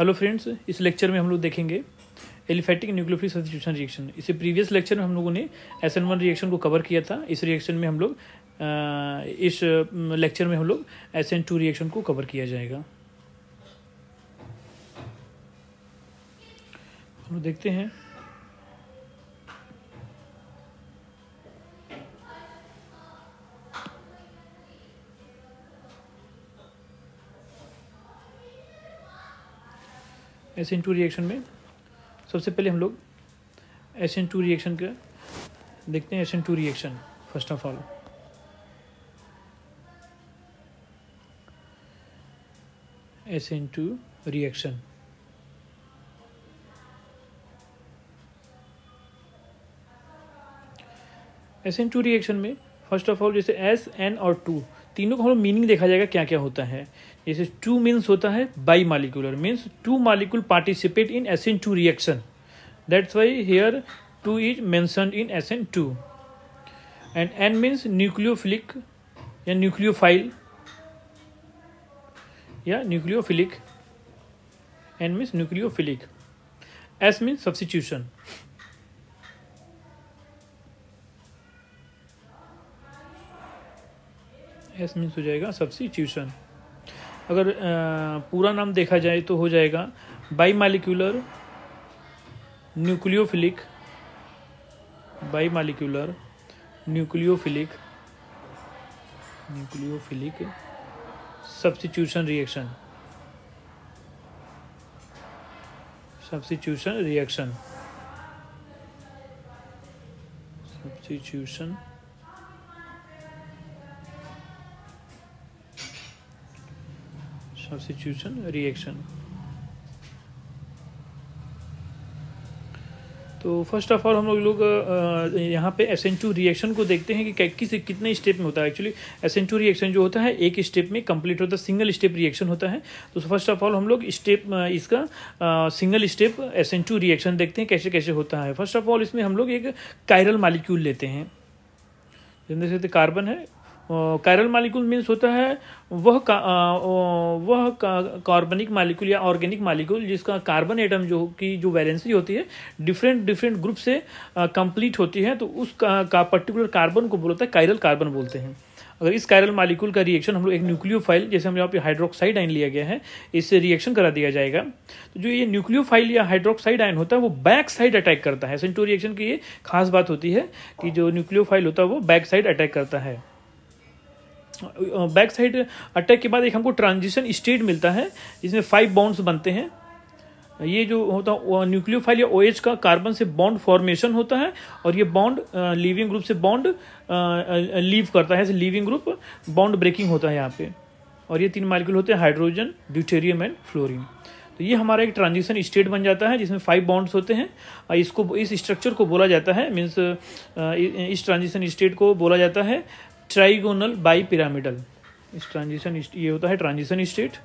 Hello friends इस lecture में हम लोग देखेंगे एलिफेटिक न्यूक्लियोफिलिक सब्सटीट्यूशन रिएक्शन इसे प्रीवियस लेक्चर में हम लोगों ने एस एन वन रिएक्शन को कवर किया था इस रिएक्शन में हम लोग इस लेक्चर में हम लोग एस एन टू रिएक्शन को कवर किया जाएगा हम लोग देखते हैं एस एन टू रिएक्शन में सबसे पहले हम लोग एस एन टू रिएक्शन का देखते हैं S N two reaction first of all S N two reaction S N two reaction में फर्स्ट ऑफ ऑल जैसे एस एन और टू तीनों का हम लोग मीनिंग देखा जाएगा क्या क्या होता है जैसे टू मीन्स होता है bimolecular means two molecule participate in S N two reaction that's why here two is mention in S N two and N means nucleophilic या न्यूक्लियोफाइल या nucleophilic N means nucleophilic S means substitution S means हो जाएगा substitution अगर पूरा नाम देखा जाए तो हो जाएगा bimolecular nucleophilic bimolecular nucleophilic nucleophilic substitution reaction substitution reaction substitution substitution reaction तो फर्स्ट ऑफ ऑल हम लोग लोग यहाँ पे एस एन टू रिएक्शन को देखते हैं कि किस कितने स्टेप में होता है actually S N two reaction जो होता है एक स्टेप में कंप्लीट होता है सिंगल स्टेप रिएक्शन होता है तो फर्स्ट ऑफ ऑल हम लोग स्टेप इसका single step S N two reaction देखते हैं कैसे कैसे होता है फर्स्ट ऑफ ऑल इसमें हम लोग एक कायरल मालिक्यूल लेते हैं जिनमें से कार्बन है कायरल मालिकूल मीन्स होता है वह का, वह कार्बनिक मालिकूल या ऑर्गेनिक मालिकूल जिसका कार्बन एटम जो की जो वैलेंसी होती है डिफरेंट डिफरेंट ग्रुप से कंप्लीट होती है तो उस का, पर्टिकुलर कार्बन को बोलता है कायरल कार्बन बोलते हैं अगर इस कायरल मालिकूल का रिएक्शन हम लोग एक न्यूक्लियोफाइल जैसे हम यहाँ पे हाइड्रोक्साइड आयन लिया गया है इससे रिएक्शन करा दिया जाएगा तो जो ये न्यूक्लियोफाइल या हाइड्रोक्साइड आयन होता है वो बैक साइड अटैक करता है सेंटो रिएक्शन की ये खास बात होती है कि जो न्यूक्लियोफाइल होता है वो बैक साइड अटैक करता है बैक साइड अटैक के बाद एक हमको ट्रांजिशन स्टेट मिलता है जिसमें फाइव बॉन्ड्स बनते हैं ये जो होता है न्यूक्लियोफाइल या ओएच का कार्बन से बॉन्ड फॉर्मेशन होता है और ये बॉन्ड लिविंग ग्रुप से बॉन्ड लीव करता है लिविंग ग्रुप बॉन्ड ब्रेकिंग होता है यहाँ पे और ये तीन मालिक्यूल होते हैं हाइड्रोजन ड्यूटेरियम एंड फ्लोरिन तो ये हमारा एक ट्रांजिशन स्टेट बन जाता है जिसमें फाइव बॉन्ड्स होते हैं इसको इस स्ट्रक्चर को बोला जाता है मीन्स इस ट्रांजिशन स्टेट को बोला जाता है ट्राइगोनल बाई पिरामिडल इस ट्रांजिशन ये होता है ट्रांजिशन स्टेट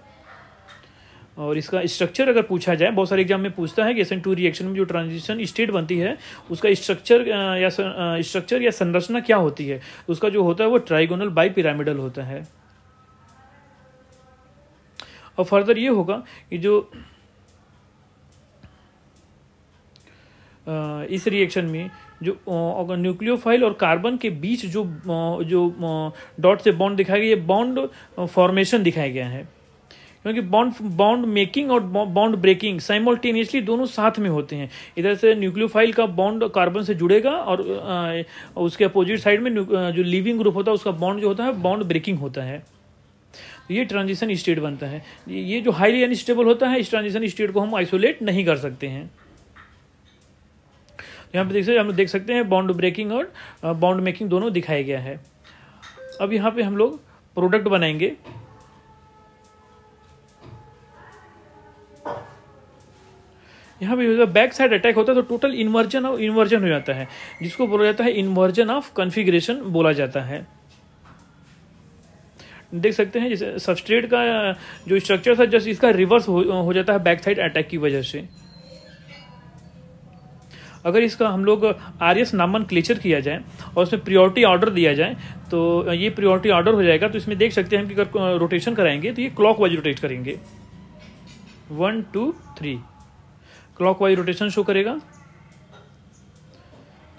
और इसका स्ट्रक्चर अगर पूछा जाए बहुत सारे एग्जाम में पूछता है कि एसन टू रिएक्शन में जो ट्रांजिशन स्टेट बनती है उसका स्ट्रक्चर या स्ट्रक्चर या संरचना क्या होती है उसका जो होता है वो ट्राइगोनल बाई पिरामिडल होता है और फर्दर ये होगा कि जो इस रिएक्शन में जो अगर न्यूक्लियोफाइल और कार्बन के बीच जो जो डॉट से बॉन्ड दिखाया गया ये बॉन्ड फॉर्मेशन दिखाया गया है क्योंकि बॉन्ड बॉन्ड मेकिंग और बॉन्ड ब्रेकिंग साइमल्टेनियसली दोनों साथ में होते हैं इधर से न्यूक्लियोफाइल का बॉन्ड कार्बन से जुड़ेगा और उसके अपोजिट साइड में जो लिविंग ग्रुप होता है उसका बॉन्ड जो होता है बॉन्ड ब्रेकिंग होता है ये ट्रांजिशन स्टेट बनता है ये जो हाईली अनस्टेबल होता है इस ट्रांजिशन स्टेट को हम आइसोलेट नहीं कर सकते हैं यहाँ पे देख सकते हम देख सकते हैं बाउंड ब्रेकिंग और बाउंड मेकिंग दोनों दिखाया गया है अब यहाँ पे हम लोग प्रोडक्ट बनाएंगे यहाँ पे बैक साइड अटैक होता है तो टोटल इन्वर्जन और इन्वर्जन हो जाता है जिसको बोला जाता है इन्वर्जन ऑफ कॉन्फ़िगरेशन बोला जाता है देख सकते हैं जैसे सबस्ट्रेट का जो स्ट्रक्चर था जस्ट इसका रिवर्स हो, हो जाता है बैक साइड अटैक की वजह से अगर इसका हम लोग आर एस नामन क्लेचर किया जाए और उसमें प्रियोरिटी ऑर्डर दिया जाए तो ये प्रियोरिटी ऑर्डर हो जाएगा तो इसमें देख सकते हैं हम कि अगर रोटेशन कराएंगे तो ये क्लॉक वाइज रोटेट करेंगे one two three clockwise rotation show करेगा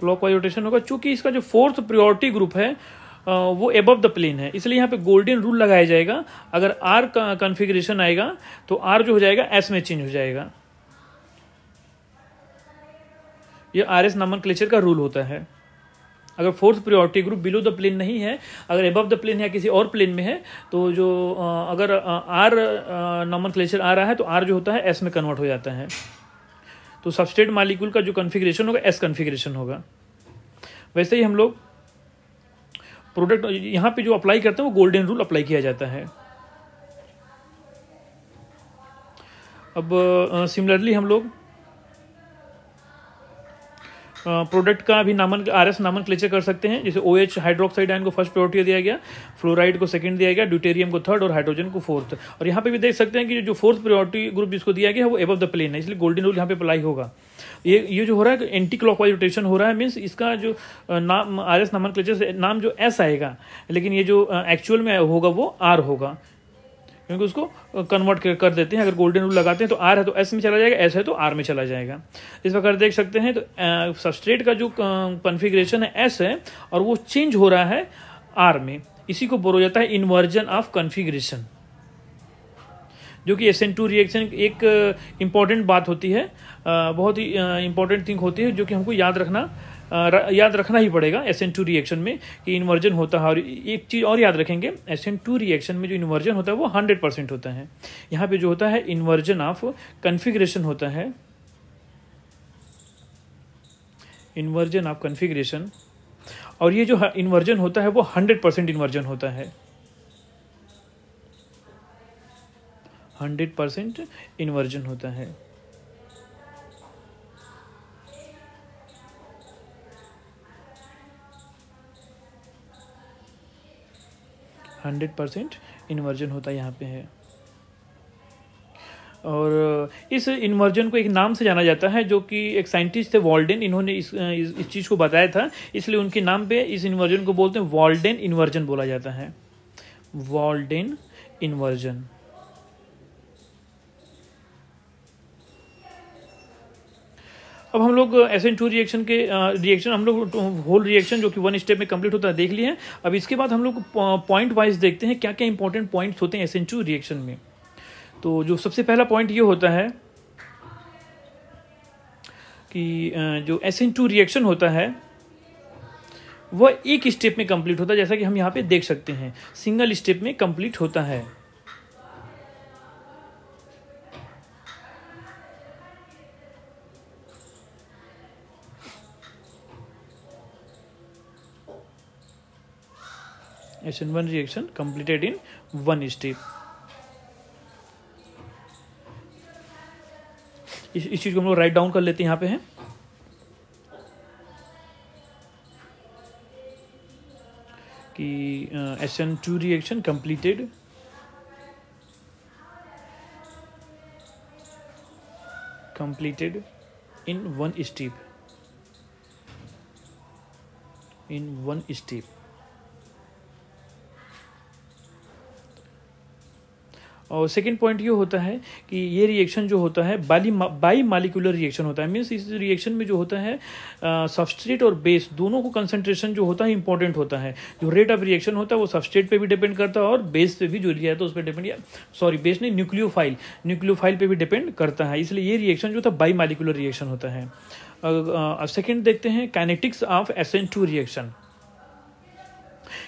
क्लॉक वाइज रोटेशन होगा चूंकि इसका जो फोर्थ प्रियोरिटी ग्रुप है वो एबव द प्लेन है इसलिए यहाँ पे गोल्डन रूल लगाया जाएगा अगर आर का कॉन्फ़िगरेशन आएगा तो आर जो हो जाएगा एस में चेंज हो जाएगा ये आर एस नमन क्लेचर का रूल होता है अगर fourth priority group below the plane नहीं है अगर एबव द प्लेन या किसी और प्लेन में है तो जो अगर आर नॉमन क्लेचर आ रहा है तो आर जो होता है एस में कन्वर्ट हो जाता है तो सबस्टेट मालिक्यूल का जो कन्फिग्रेशन होगा एस कन्फिग्रेशन होगा वैसे ही हम लोग प्रोडक्ट यहाँ पे जो अप्लाई करते हैं वो गोल्डन रूल अप्लाई किया जाता है अब सिमिलरली हम लोग प्रोडक्ट का भी नामन आर एस नामन क्लेचर कर सकते हैं जैसे ओ एच हाइड्रोक्साइड आयन को फर्स्ट प्रायोरिटी दिया गया फ्लोराइड को सेकंड दिया गया ड्यूटेरियम को थर्ड और हाइड्रोजन को फोर्थ और यहाँ पे भी देख सकते हैं कि जो फोर्थ प्रायोरिटी ग्रुप जिसको दिया गया है वो एबव द प्लेन है इसलिए गोल्डन रूल यहाँ पे अप्लाई होगा ये ये जो हो रहा है एंटी क्लॉकवाइज रोटेशन हो रहा है मीन्स इसका जो नाम आर एस नामन क्लेचर नाम जो एस आएगा लेकिन ये जो एक्चुअल में होगा वो आर होगा क्योंकि उसको कन्वर्ट कर देते हैं अगर गोल्डन रूल लगाते हैं तो आर है तो एस में चला जाएगा एस है तो आर में चला जाएगा इस प्रकार देख सकते हैं तो सबस्ट्रेट का जो कन्फिग्रेशन है एस है और वो चेंज हो रहा है आर में इसी को बोला जाता है इन्वर्जन ऑफ कन्फिग्रेशन जो कि एस एन टू रिएक्शन एक इम्पॉर्टेंट बात होती है बहुत ही इम्पॉर्टेंट थिंग होती है जो कि हमको याद रखना याद रखना ही पड़ेगा एस एन टू रिएक्शन में कि इन्वर्जन होता है और एक चीज़ और याद रखेंगे एस एन टू रिएक्शन में जो इन्वर्जन होता है वो हंड्रेड परसेंट होता है यहाँ पे जो होता है इन्वर्जन ऑफ कन्फिग्रेशन होता है इन्वर्जन ऑफ कन्फिग्रेशन और ये जो इन्वर्जन होता है वो हंड्रेड परसेंट इन्वर्जन होता है हंड्रेड परसेंट इन्वर्जन होता है हंड्रेड परसेंट इन्वर्जन होता है यहाँ पे है और इस इन्वर्जन को एक नाम से जाना जाता है जो कि एक साइंटिस्ट थे वॉल्डेन इन्होंने इस इस, इस चीज़ को बताया था इसलिए उनके नाम पे इस इन्वर्जन को बोलते हैं वॉल्डन इन्वर्जन बोला जाता है वॉल्डन इन्वर्जन अब हम लोग एस एन टू रिएक्शन के रिएक्शन हम लोग होल तो रिएक्शन जो कि वन स्टेप में कंप्लीट होता है देख लिए हैं अब इसके बाद हम लोग पॉइंट वाइज देखते हैं क्या क्या इंपॉर्टेंट पॉइंट्स होते हैं एस एन टू रिएक्शन में तो जो सबसे पहला पॉइंट ये होता है कि जो एस एन टू रिएक्शन होता है वह एक स्टेप में कंप्लीट होता है जैसा कि हम यहाँ पे देख सकते हैं सिंगल स्टेप में कंप्लीट होता है SN1 reaction completed in one step इस इस चीज़ को हम लोग राइट डाउन कर लेते हैं यहां पे हैं कि S N two reaction completed completed in one step in one step और सेकेंड पॉइंट ये होता है कि ये रिएक्शन जो होता है बाली बाई मालिकुलर रिएक्शन होता है मीन्स इस रिएक्शन में जो होता है सबस्ट्रेट और बेस दोनों को कंसनट्रेशन जो होता है इंपॉर्टेंट होता है जो रेट ऑफ रिएक्शन होता है वो सबस्ट्रेट पर भी डिपेंड करता है और बेस पे भी जो लिया तो उस पर डिपेंड या सॉरी बेस नहीं न्यूक्लियोफाइल न्यूक्लियोफाइल पर भी डिपेंड करता है इसलिए ये रिएक्शन जो था बाई मालिकुलर रिएक्शन होता है सेकेंड देखते हैं kinetics of S N two reaction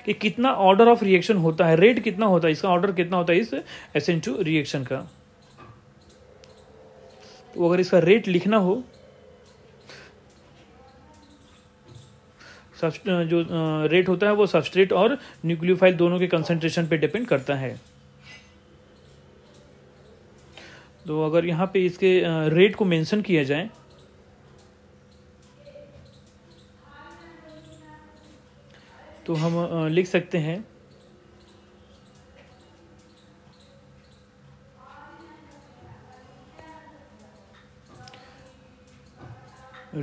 कि कितना ऑर्डर ऑफ रिएक्शन होता है रेट कितना होता है इसका ऑर्डर कितना होता है इस एस एन टू रिएक्शन का तो अगर इसका रेट लिखना हो जो रेट होता है वो सबस्ट्रेट और न्यूक्लियोफाइल दोनों के कंसंट्रेशन पे डिपेंड करता है तो अगर यहाँ पे इसके रेट को मेंशन किया जाए तो हम लिख सकते हैं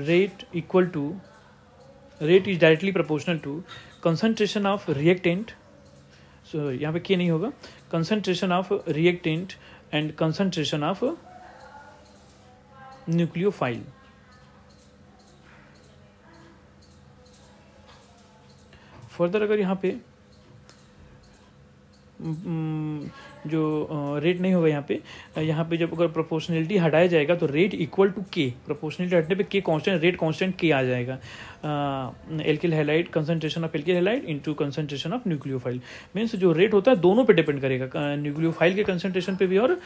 rate equal to rate is directly proportional to concentration of reactant so यहाँ पे क्या नहीं होगा concentration of reactant and concentration of nucleophile file further अगर यहाँ पे जो रेट नहीं होगा यहाँ पे यहाँ पे जब अगर प्रोपोर्शनलिटी हटाया जाएगा तो rate equal to K proportionality हटने पे K constant rate constant K आ जाएगा alkyl halide concentration of alkyl halide into concentration of nucleophile means जो रेट होता है दोनों पे डिपेंड करेगा न्यूक्लियोफाइल के कंसनट्रेशन पे भी और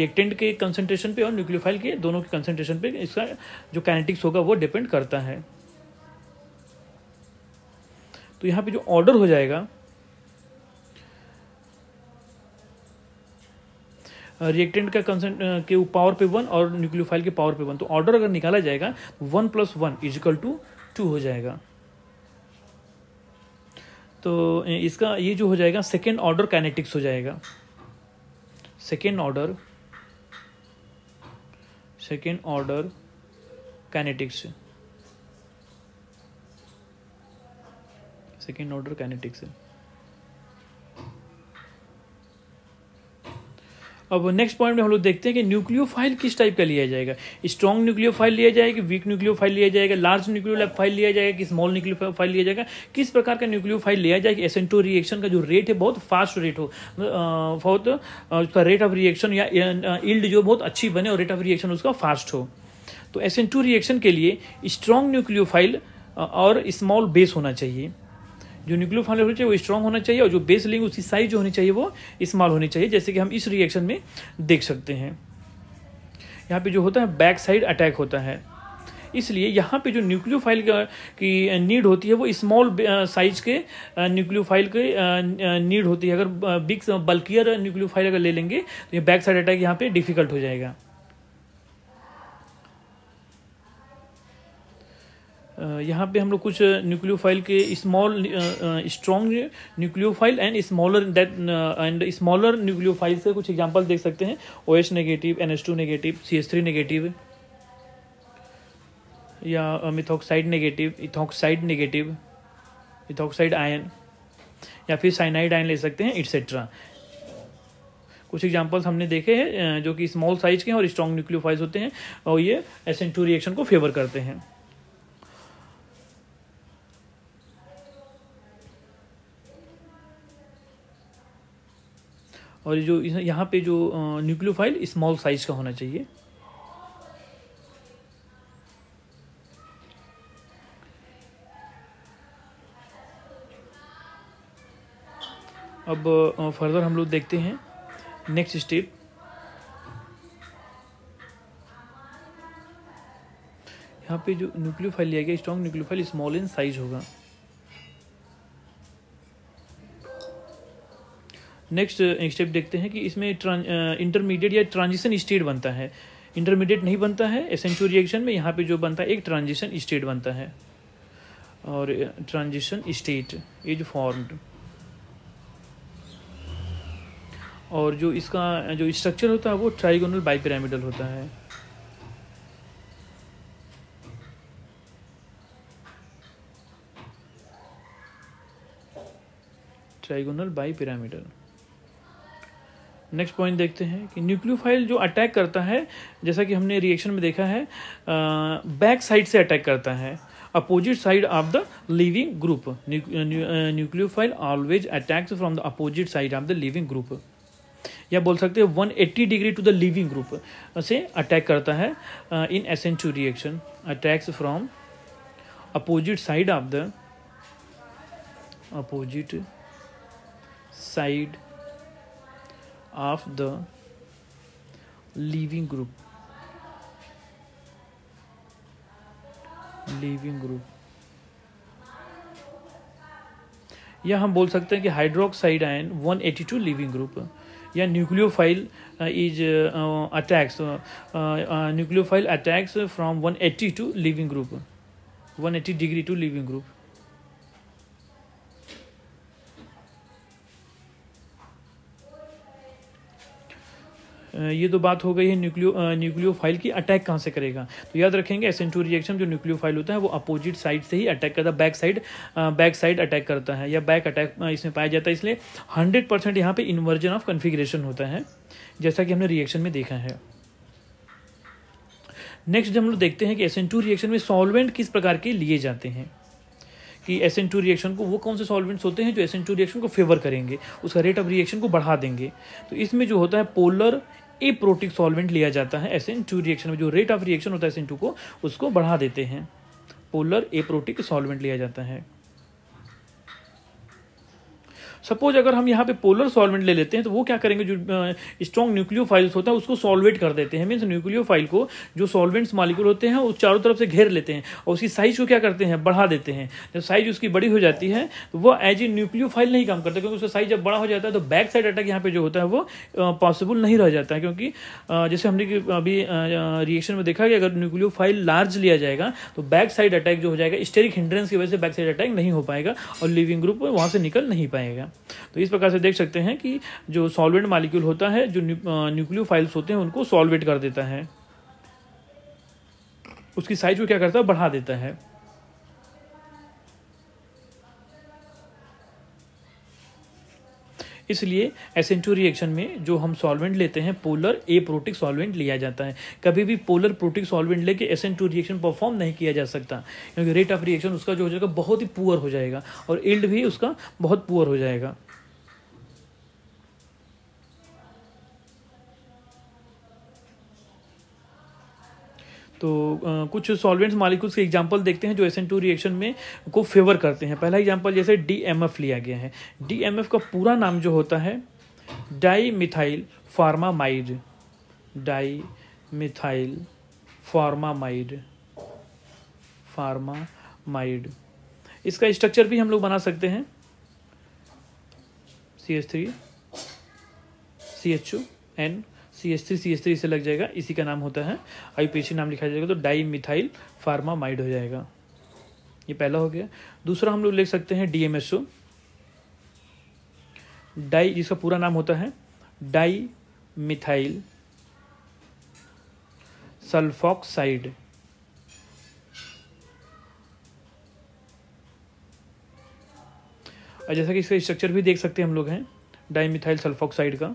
रिएक्टेंट के कंसनट्रेशन पे और न्यूक्लियोफाइल के दोनों के कंसनट्रेशन पे इसका जो कैनेटिक्स होगा वो डिपेंड करता है तो यहाँ पे जो ऑर्डर हो जाएगा रिएक्टेंट का कंसेंट के पावर पे वन और न्यूक्लियोफाइल के पावर पे वन तो ऑर्डर अगर निकाला जाएगा one plus one equal to two हो जाएगा तो इसका ये जो हो जाएगा सेकेंड ऑर्डर कैनेटिक्स हो जाएगा second order second order kinetics second order kinetics है अब नेक्स्ट पॉइंट में हम लोग देखते हैं कि न्यूक्लियोफाइल किस टाइप का लिया जाएगा स्ट्रॉन्ग न्यूक्लियोफाइल लिया जाएगा वीक न्यूक्लियोफाइल लिया जाएगा लार्ज न्यूक्लियोफाइल लिया जाएगा कि स्मॉल न्यूक्लियोफाइल लिया जाएगा किस प्रकार का न्यूक्लियोफाइल लिया जाएगा एस एसेंटो रिएक्शन का जो रेट है बहुत फास्ट रेट हो बहुत उसका रेट ऑफ रिएक्शन या इल्ड जो बहुत अच्छी बने और रेट ऑफ रिएक्शन उसका फास्ट हो तो एसेंटो रिएक्शन के लिए स्ट्रॉन्ग न्यूक्लियोफाइल और स्मॉल बेस होना चाहिए जो न्यूक्लियो फाइल होनी चाहिए वो स्ट्रॉन्ग होना चाहिए और जो बेस लेंगे उसकी साइज जो होनी चाहिए वो स्मॉल होनी चाहिए जैसे कि हम इस रिएक्शन में देख सकते हैं यहाँ पे जो होता है बैक साइड अटैक होता है इसलिए यहाँ पे जो न्यूक्लियो फाइल की नीड uh, होती है वो स्मॉल साइज uh, के न्यूक्लियो uh, फाइल के नीड होती है अगर बिग बल्कियर फाइल अगर ले लेंगे तो ये बैक साइड अटैक यहाँ पे डिफिकल्ट हो जाएगा यहाँ पे हम लोग कुछ न्यूक्लियोफाइल के small strong nucleophile and smaller that and smaller nucleophile से कुछ एग्जांपल देख सकते हैं O H negative N S two negative C S three negative या methoxide negative ethoxide negative ethoxide ion या फिर साइनाइड आयन ले सकते हैं एट्सेट्रा कुछ एग्जाम्पल्स हमने देखे हैं जो कि स्मॉल साइज के हैं और स्ट्रॉन्ग न्यूक्लियोफाइल्स होते हैं और ये एसेंटू रिएक्शन को फेवर करते हैं और जो यहाँ पे जो न्यूक्लियोफाइल स्मॉल साइज का होना चाहिए अब फर्दर हम लोग देखते हैं नेक्स्ट स्टेप यहाँ पे जो न्यूक्लियोफाइल लिया गया strong nucleophile small in size होगा नेक्स्ट स्टेप uh, देखते हैं कि इसमें इंटरमीडिएट uh, या ट्रांजिशन स्टेट बनता है इंटरमीडिएट नहीं बनता है एसेंचुरी रिएक्शन में यहाँ पे जो बनता है एक ट्रांजिशन स्टेट बनता है और ट्रांजिशन स्टेट इज फॉर्म्ड और जो इसका जो स्ट्रक्चर होता है वो ट्राइगोनल बाईपिरामिडल होता है ट्राइगोनल बाईपिरामिडल नेक्स्ट पॉइंट देखते हैं कि न्यूक्लियोफाइल जो अटैक करता है जैसा कि हमने रिएक्शन में देखा है बैक साइड से अटैक करता है opposite side of the leaving group nucleophile always attacks from the opposite side of the leaving group या बोल सकते हैं 180 degree to the leaving group से अटैक करता है in S N two reaction attacks from opposite side of the opposite side of the leaving group leaving group या हम बोल सकते हैं कि हाइड्रोक्साइड आयन 182 लिविंग ग्रुप या nucleophile is attacks nucleophile attacks from 180 to leaving group 180 degree to leaving group ये तो बात हो गई है न्यूक्लियो फाइल की अटैक कहाँ से करेगा तो याद रखेंगे एसेंटू रिएक्शन जो न्यूक्लियो फाइल होता है वो अपोजिट साइड से ही अटैक करता है back side back side attack करता है या बैक अटैक इसमें पाया जाता है इसलिए हंड्रेड परसेंट यहाँ पे इन्वर्जन ऑफ कन्फिग्रेशन होता है जैसा कि हमने रिएक्शन में देखा है नेक्स्ट जब हम लोग देखते हैं कि एस रिएक्शन में सॉल्वेंट किस प्रकार के लिए जाते हैं कि एस एन टू रिएक्शन को वो कौन से सॉल्वेंट्स होते हैं जो एस एन टू रिएक्शन को फेवर करेंगे उसका रेट ऑफ रिएक्शन को बढ़ा देंगे तो इसमें जो होता है पोलर एप्रोटिक सॉल्वेंट लिया जाता है एस एन टू रिएक्शन में जो रेट ऑफ रिएक्शन होता है एस एन टू को उसको बढ़ा देते हैं पोलर एप्रोटिक सॉल्वेंट लिया जाता है सपोज अगर हम यहाँ पे पोलर सॉल्वेंट ले लेते हैं तो वो क्या करेंगे जो स्ट्रॉन्ग न्यूक्लियो फाइल्स होता है उसको सॉल्वेट कर देते हैं मीन्स न्यूक्लियो फाइल को जो सॉल्वेंट्स मालिकुल होते हैं वो चारों तरफ से घेर लेते हैं और उसकी साइज को क्या करते हैं बढ़ा देते हैं जब साइज उसकी बड़ी हो जाती है तो वो एज ए न्यूक्लियो फाइल नहीं काम करता क्योंकि उसका साइज जब बड़ा हो जाता है तो बैक साइड अटैक यहाँ पे जो होता है वो पॉसिबल नहीं रह जाता है क्योंकि जैसे हमने अभी रिएक्शन में देखा कि अगर न्यूक्लियो फाइल लार्ज लिया जाएगा तो बैक साइड अटैक जो हो जाएगा स्टेरिक हिंड्रेंस की वजह से बैक साइड अटैक नहीं हो पाएगा और लिविंग ग्रुप वहाँ से निकल नहीं पाएगा तो इस प्रकार से देख सकते हैं कि जो सॉल्वेंट मालिक्यूल होता है जो न्यूक्लियोफाइल्स होते हैं उनको सॉल्वेट कर देता है उसकी साइज को क्या करता है बढ़ा देता है इसलिए एसेंटू रिएक्शन में जो हम सॉल्वेंट लेते हैं पोलर ए प्रोटिक सॉल्वेंट लिया जाता है कभी भी पोलर प्रोटिक सॉल्वेंट लेके एसेंटू रिएक्शन परफॉर्म नहीं किया जा सकता क्योंकि रेट ऑफ रिएक्शन उसका जो हो जाएगा बहुत ही पुअर हो जाएगा और इल्ड भी उसका बहुत पुअर हो जाएगा तो कुछ सॉल्वेंट्स मालिक्यूल्स के एग्जांपल देखते हैं जो एस एन टू रिएक्शन में को फेवर करते हैं पहला एग्जांपल जैसे डी एम एफ लिया गया है डी एम एफ का पूरा नाम जो होता है di methyl formamide di methyl formamide formamide इसका स्ट्रक्चर भी हम लोग बना सकते हैं C H three C H two N C S three C S three से लग जाएगा इसी का नाम होता है आई पी नाम लिखा जाएगा तो डाई मिथाइल फार्मामाइड हो जाएगा ये पहला हो गया दूसरा हम लोग लिख सकते हैं D M S O di जिसका पूरा नाम होता है डाई मिथाइल सल्फॉक्साइड और जैसा कि इसका स्ट्रक्चर भी देख सकते हैं हम लोग हैं डाई मिथाइल सल्फॉक्साइड का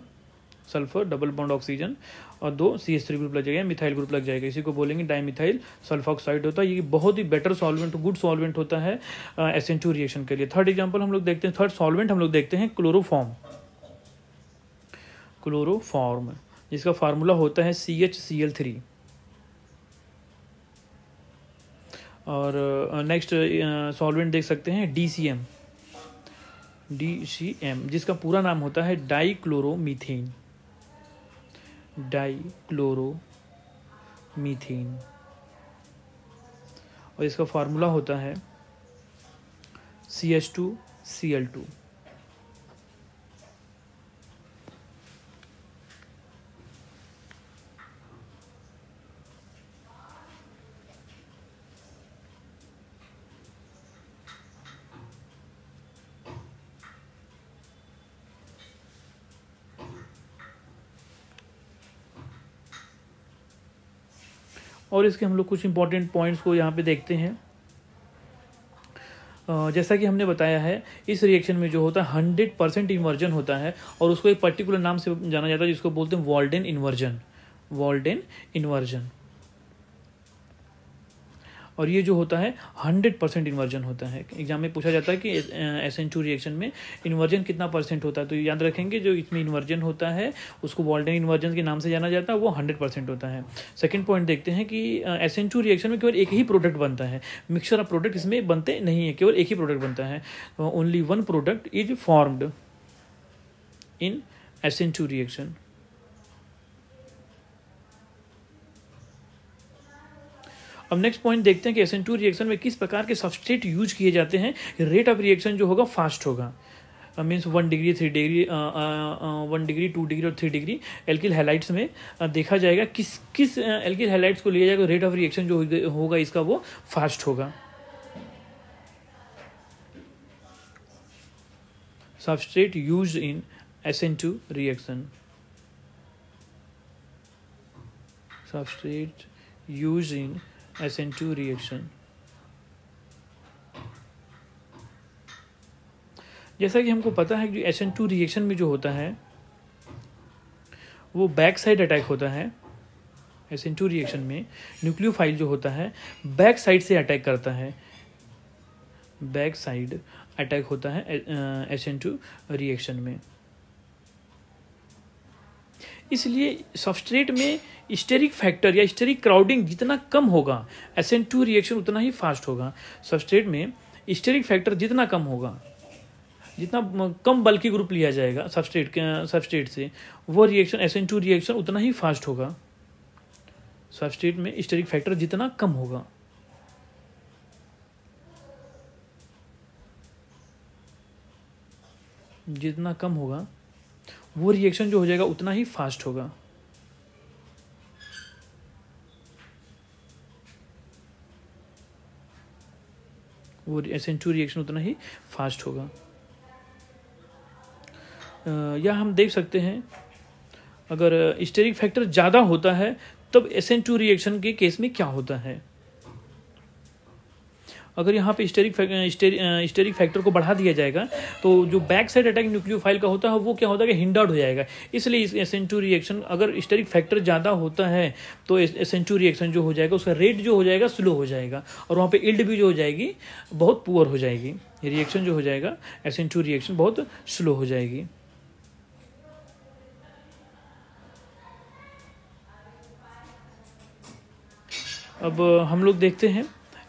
सल्फर डबल बॉन्ड ऑक्सीजन और दो सी एस थ्री ग्रुप लग जाएगा मिथाइल ग्रुप लग जाएगा इसी को बोलेंगे डाईमिथाइल सल्फॉक्साइड होता है ये बहुत ही बेटर सॉल्वेंट गुड सॉल्वेंट होता है एस एन टू रिएक्शन के लिए थर्ड एग्जाम्पल हम लोग देखते हैं थर्ड सॉल्वेंट हम लोग देखते हैं क्लोरोफॉर्म क्लोरोफॉर्म जिसका फार्मूला होता है C H C L three और नेक्स्ट सॉल्वेंट देख सकते हैं D C M D C M जिसका पूरा नाम होता है डाईक्लोरोमीथेन डाईक्लोरोमीथेन और इसका फार्मूला होता है C H two C L two और इसके हम लोग कुछ इंपॉर्टेंट पॉइंट्स को यहाँ पे देखते हैं जैसा कि हमने बताया है इस रिएक्शन में जो होता है हंड्रेड परसेंट इन्वर्जन होता है और उसको एक पर्टिकुलर नाम से जाना जाता है जिसको बोलते हैं वॉल्डेन इन्वर्जन वॉल्डेन इन्वर्जन और ये जो होता है हंड्रेड परसेंट इन्वर्जन होता है एग्जाम में पूछा जाता है कि एन टू रिएक्शन में इन्वर्जन कितना परसेंट होता है तो याद रखेंगे जो इसमें इन्वर्जन होता है उसको वॉल्डन इन्वर्जन के नाम से जाना जाता है वो हंड्रेड परसेंट होता है सेकेंड पॉइंट देखते हैं कि एन टू रिएक्शन में केवल एक ही प्रोडक्ट बनता है मिक्सचर ऑफ प्रोडक्ट इसमें बनते नहीं है केवल एक ही प्रोडक्ट बनता है only one product is formed in N two reaction अब नेक्स्ट पॉइंट देखते हैं कि एस एन टू रिएक्शन में किस प्रकार के सब्सट्रेट यूज किए जाते हैं रेट ऑफ रिएक्शन जो होगा फास्ट होगा means one degree three degree one degree two degree और three degree alkyl halides uh uh, देखा जाएगा किस किस एल्किल uh, हेलाइट्स को लिया जाएगा रेट ऑफ रिएक्शन जो होगा इसका वो फास्ट होगा substrate use in S N two reaction substrate use in SN2 reaction. जैसा कि हमको पता है कि एस एन टू रिएक्शन में जो होता है वो बैक साइड अटैक होता है एस एन टू रिएक्शन में न्यूक्लियोफाइल जो होता है बैक साइड से अटैक करता है बैक साइड अटैक होता है एस एन टू रिएक्शन में इसलिए सबस्ट्रेट में स्टेरिक फैक्टर या स्टेरिक क्राउडिंग जितना कम होगा एस एन टू रिएक्शन उतना ही फास्ट होगा सबस्ट्रेट में स्टेरिक फैक्टर जितना कम होगा जितना कम बल्कि ग्रुप लिया जाएगा सबस्ट्रेट सबस्ट्रेट से वो reaction S N two reaction उतना ही फास्ट होगा सबस्ट्रेट में स्टेरिक फैक्टर जितना कम होगा जितना कम होगा वो रिएक्शन जो हो जाएगा उतना ही फास्ट होगा वो एस टू रिएक्शन उतना ही फास्ट होगा या हम देख सकते हैं अगर स्टेरिक फैक्टर ज़्यादा होता है तब एस टू रिएक्शन के केस में क्या होता है अगर यहाँ पे स्टेरिक स्टेरिक फैक्टर को बढ़ा दिया जाएगा तो जो back side attack nucleophile का होता है वो क्या होता है कि हिंडर्ड हो जाएगा इसलिए एसेंटू रिएक्शन अगर स्टेरिक फैक्टर ज़्यादा होता है तो एसेंटू रिएक्शन जो हो जाएगा उसका रेट जो हो जाएगा स्लो हो जाएगा और वहाँ पर इल्ड भी जो हो जाएगी बहुत पुअर हो जाएगी रिएक्शन जो हो जाएगा एसेंटू रिएक्शन बहुत स्लो हो जाएगी अब हम लोग देखते हैं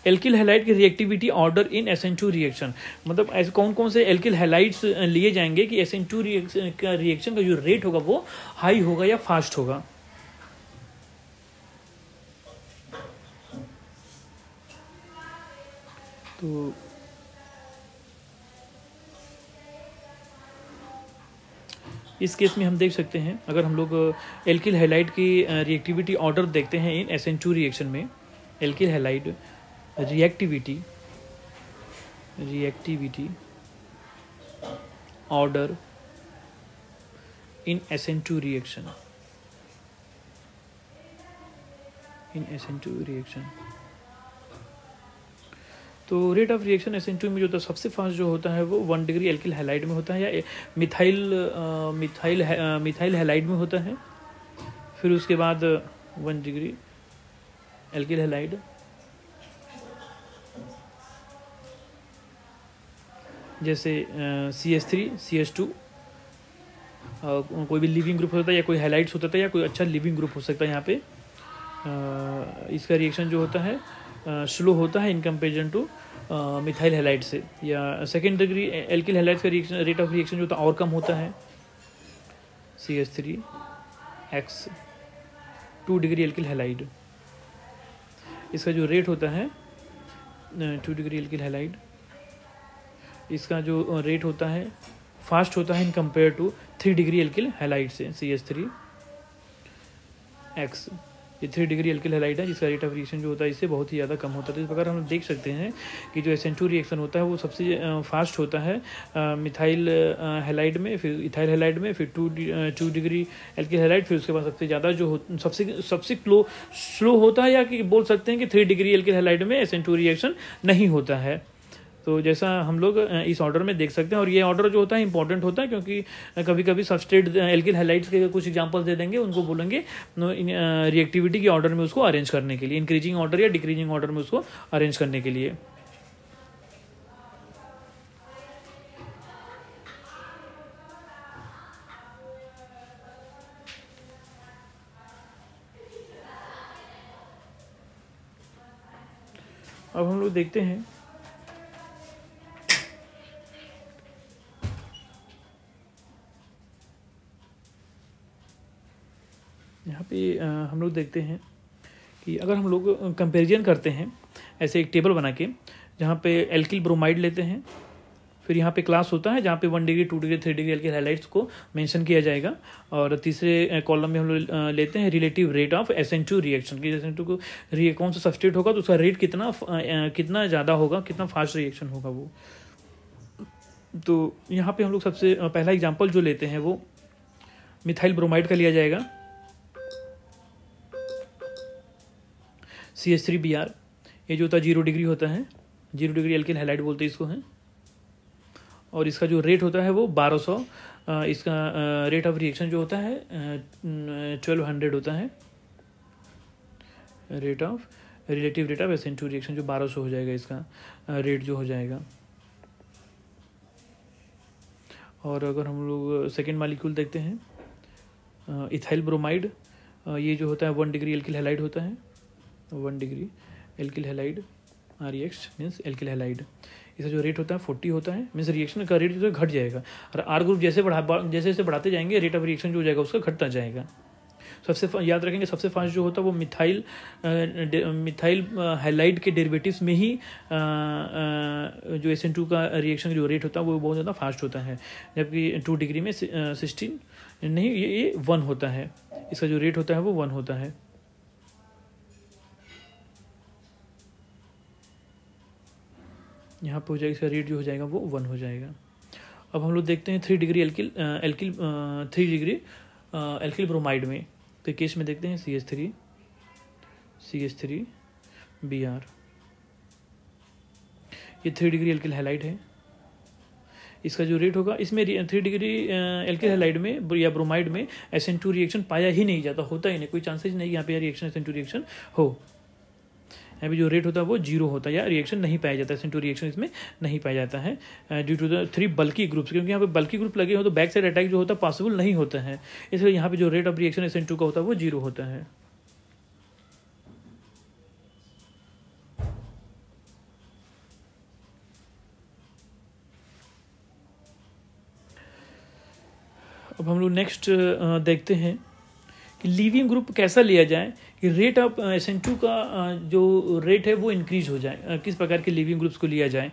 एल्किल हेलाइट की reactivity order in S N two reaction मतलब ऐसे कौन कौन से एल्किल हेलाइट्स लिए जाएंगे कि एस एन टू का रिएक्शन का जो रेट होगा वो हाई होगा या फास्ट होगा तो इस केस में हम देख सकते हैं अगर हम लोग एल्किल हेलाइट की रिएक्टिविटी ऑर्डर देखते हैं in S N two reaction में alkyl halide reactivity reactivity order in SN2 reaction in two reaction तो रेट ऑफ रिएक्शन एस में जो होता तो है सबसे फास्ट जो होता है वो वन डिग्री एल्किल हेलाइड में होता है या मिथाइल मिथाइल मिथाइल हेलाइड में होता है फिर उसके बाद वन डिग्री एल्किल हेलाइड जैसे C S three C S two कोई भी लिविंग ग्रुप हो सकता है या कोई हाईलाइट्स होता था है या कोई अच्छा लिविंग ग्रुप हो सकता है यहाँ पे uh, इसका रिएक्शन जो होता है स्लो uh, होता है in comparison to methyl halide से या सेकेंड डिग्री एल्किल हेलाइट का रिएक्शन रेट ऑफ रिएक्शन जो होता है और कम होता है C S three X two degree alkyl halide इसका जो रेट होता है टू डिग्री एल्किल हेलाइड इसका जो रेट होता है फास्ट होता है in compare to three degree alkyl halide से सी एस थ्री एक्स ये थ्री डिग्री एल्किल हेलाइट है जिसका रेट ऑफ रिएक्शन जो होता है इससे बहुत ही ज़्यादा कम होता है तो इस प्रकार हम देख सकते हैं कि जो एसेंटू रिएक्शन होता है वो सबसे फास्ट होता है मिथाइल हेलाइट में फिर इथाइल हेलाइट में फिर two two degree alkyl halide फिर उसके बाद सबसे ज़्यादा जो सबसे सबसे क्लो स्लो होता है या कि बोल सकते हैं कि थ्री डिग्री एल्किल हेलाइट में एसेंटू रिएक्शन नहीं होता है तो जैसा हम लोग इस ऑर्डर में देख सकते हैं और ये ऑर्डर जो होता है इंपॉर्टेंट होता है क्योंकि कभी कभी सबस्टेट एल्किल हेलाइट्स के कुछ एग्जाम्पल्स दे देंगे उनको बोलेंगे रिएक्टिविटी के ऑर्डर में उसको अरेंज करने के लिए इंक्रीजिंग ऑर्डर या डिक्रीजिंग ऑर्डर में उसको अरेंज करने के लिए अब हम लोग देखते हैं यहाँ पे हम लोग देखते हैं कि अगर हम लोग कंपेरिजन करते हैं ऐसे एक टेबल बना के जहाँ पे एल्किल ब्रोमाइड लेते हैं फिर यहाँ पे क्लास होता है जहाँ पे one degree two degree three degree alkyl halides को मेंशन किया जाएगा और तीसरे कॉलम में हम लोग लेते हैं relative rate of S N two reaction की एस एन टू को रिए कौन सा सब्सटेट होगा तो उसका रेट कितना कितना ज़्यादा होगा कितना फास्ट रिएक्शन होगा वो तो यहाँ पे हम लोग सबसे पहला एग्जाम्पल जो लेते हैं वो मिथाइल ब्रोमाइड का लिया जाएगा C S three B R ये जो होता है जीरो डिग्री होता है जीरो डिग्री एल्किन हेलाइट बोलते हैं इसको है और इसका जो रेट होता है वो बारह सौ इसका रेट ऑफ रिएक्शन जो होता है ट्वेल्व हंड्रेड होता है rate of relative rate of S N two reaction जो बारह सौ हो जाएगा इसका रेट जो हो जाएगा और अगर हम लोग सेकेंड मालिक्यूल देखते हैं इथाइल ब्रोमाइड ये जो होता है वन डिग्री एल्किल हेलाइट होता है one degree alkyl halide R X means alkyl halide इसका जो रेट होता है फोर्टी होता है मीन्स रिएक्शन का रेट जो है घट जाएगा और आर ग्रुप जैसे बढ़ा जैसे जैसे बढ़ाते जाएंगे रेट ऑफ रिएक्शन जो हो जाएगा उसका घटता जाएगा सबसे याद रखेंगे सबसे फास्ट जो होता है वो मिथाइल मिथाइल हेलाइड के डेरिवेटिव्स में ही आ, आ, जो एस एन टू का रिएक्शन जो रेट होता है वो बहुत ज़्यादा फास्ट होता है जबकि टू डिग्री में सिक्सटीन नहीं ये ये वन होता है इसका जो रेट होता है वो वन होता है यहाँ पर हो जाएगा इसका रेट जो हो जाएगा वो वन हो जाएगा अब हम लोग देखते हैं three degree alkyl alkyl three degree alkyl bromide में तो केस में देखते हैं C S three C S three B R ये थ्री डिग्री एल्किल हेलाइट है इसका जो रेट होगा इसमें थ्री डिग्री एल्किल हेलाइड में या ब्रोमाइड में एस एन टू रिएक्शन पाया ही नहीं जाता होता ही नहीं कोई चांसेज नहीं यहाँ पे reaction S N two reaction हो यहाँ पे जो रेट होता है वो जीरो होता है या रिएक्शन नहीं पाया जाता है सेंटू रिएक्शन इसमें नहीं पाया जाता है due to the three bulky groups क्योंकि यहाँ पे बल्कि ग्रुप लगे हो तो बैक साइड अटैक जो होता है पॉसिबल नहीं होता है इसलिए यहाँ पे जो रेट ऑफ रिएक्शन एस का होता है वो जीरो होता है अब हम लोग नेक्स्ट देखते हैं कि लिविंग ग्रुप कैसा लिया जाए कि rate of S N two का uh, जो रेट है वो इंक्रीज हो जाए uh, किस प्रकार के लिविंग ग्रुप्स को लिया जाए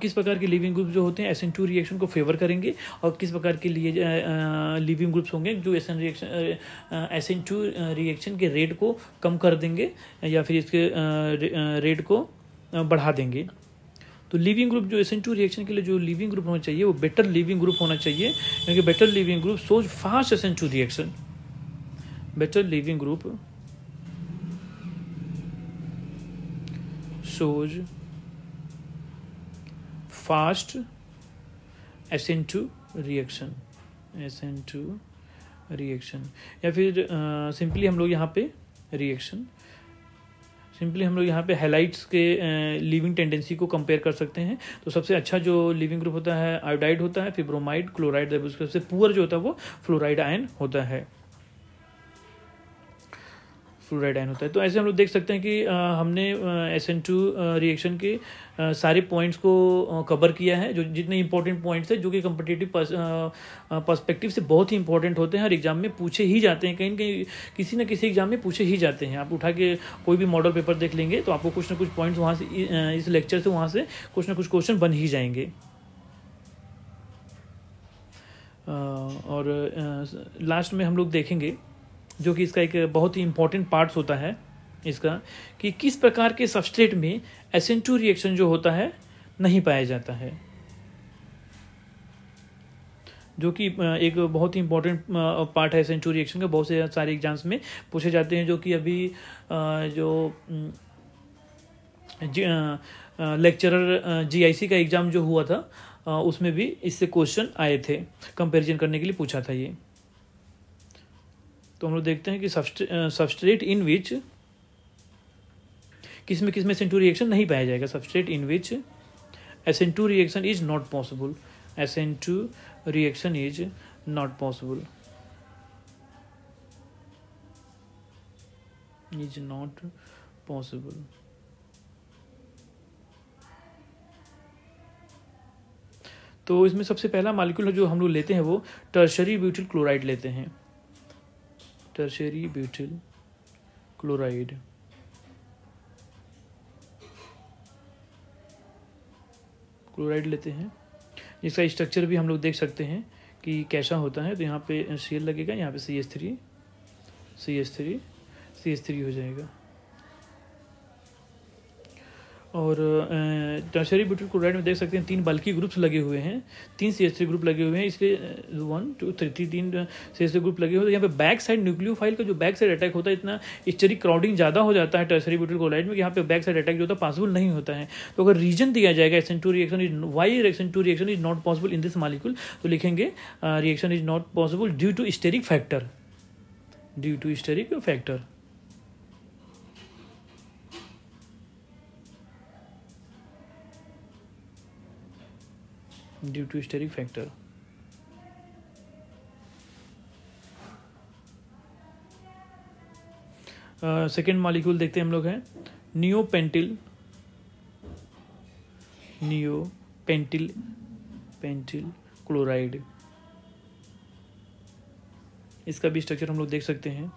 किस प्रकार के लिविंग ग्रुप जो होते हैं एस एन टू रिएक्शन को फेवर करेंगे और किस प्रकार के लिए लिविंग uh, ग्रुप्स होंगे जो S N reaction S N two reaction के रेट को कम कर देंगे या फिर इसके रेट को बढ़ा देंगे तो लिविंग ग्रुप जो एसेंटू टू रिएक्शन के लिए जो लिविंग ग्रुप होना चाहिए वो बेटर लिविंग ग्रुप होना चाहिए क्योंकि better leaving group shows fast S N two two reaction better leaving group shows fast S N two two reaction S N two two reaction या फिर सिंपली हम लोग यहाँ पे रिएक्शन सिंपली हम लोग यहाँ पे हेलाइट्स के लिविंग टेंडेंसी को कंपेयर कर सकते हैं तो सबसे अच्छा जो लिविंग ग्रुप होता है आयोडाइड होता है फिब्रोमाइड क्लोराइड सबसे पुअर जो होता है वो फ्लोराइड आयन होता है आयन होता है तो ऐसे हम लोग देख सकते हैं कि हमने एस एन टू रिएक्शन के सारे पॉइंट्स को कवर किया है जो जितने इंपॉर्टेंट पॉइंट्स हैं जो कि कम्पिटेटिव पर्सपेक्टिव से बहुत ही इंपॉर्टेंट होते हैं हर एग्जाम में पूछे ही जाते हैं कहीं ना कहीं किसी न किसी एग्जाम में पूछे ही जाते हैं आप उठा के कोई भी मॉडल पेपर देख लेंगे तो आपको कुछ ना कुछ पॉइंट्स वहाँ से इस लेक्चर से वहाँ से कुछ ना कुछ क्वेश्चन बन ही जाएंगे और लास्ट में हम लोग देखेंगे जो कि इसका एक बहुत ही इंपॉर्टेंट पार्ट्स होता है इसका कि किस प्रकार के सबस्ट्रेट में एसन टू रिएक्शन जो होता है नहीं पाया जाता है जो कि एक बहुत ही इंपॉर्टेंट पार्ट है सेंचुरी रिएक्शन का बहुत से सारे एग्जाम्स में पूछे जाते हैं जो कि अभी जो लेक्चरर जीआईसी का एग्ज़ाम जो हुआ था उसमें भी इससे क्वेश्चन आए थे कंपैरिजन करने के लिए पूछा था ये तो हम लोग देखते हैं कि सबस्ट्रेट इन विच किस में किस में एसेंटू रिएक्शन नहीं पाया जाएगा substrate in which S N two reaction is not possible S N two reaction is not possible is not possible तो इसमें सबसे पहला मालिक्यूल जो हम लोग लेते हैं वो टर्शरी ब्यूटिल क्लोराइड लेते हैं टर्शरी ब्यूटिल क्लोराइड क्लोराइड लेते हैं जिसका स्ट्रक्चर भी हम लोग देख सकते हैं कि कैसा होता है तो यहाँ पे सी लगेगा यहाँ पे C S three C S three C S three हो जाएगा और टर्शरी ब्यूटेट क्लोराइड में देख सकते हैं तीन बल्कि ग्रुप्स लगे हुए हैं तीन सी एस थ्री ग्रुप लगे हुए हैं इसलिए वन टू थ्री थ्री तीन सी एस थ्री ग्रुप लगे हुए हैं यहाँ पे बैक साइड न्यूक्लियोफाइल का जो बैक साइड अटैक होता है इतना स्टेरिक क्राउडिंग ज़्यादा हो जाता है टर्शरी ब्यूटेट क्लोराइड में यहाँ पे बैक साइड अटैक जो होता है पॉसिबल नहीं होता है तो अगर रीजन दिया जाएगा action two reaction is why reaction two reaction is not possible in this molecule तो लिखेंगे reaction is not possible due to steric factor due to steric factor due to steric factor. Second molecule molecule देखते हैं हम लोग हैं neo pentyl neo pentyl pentyl chloride इसका भी structure हम लोग देख सकते हैं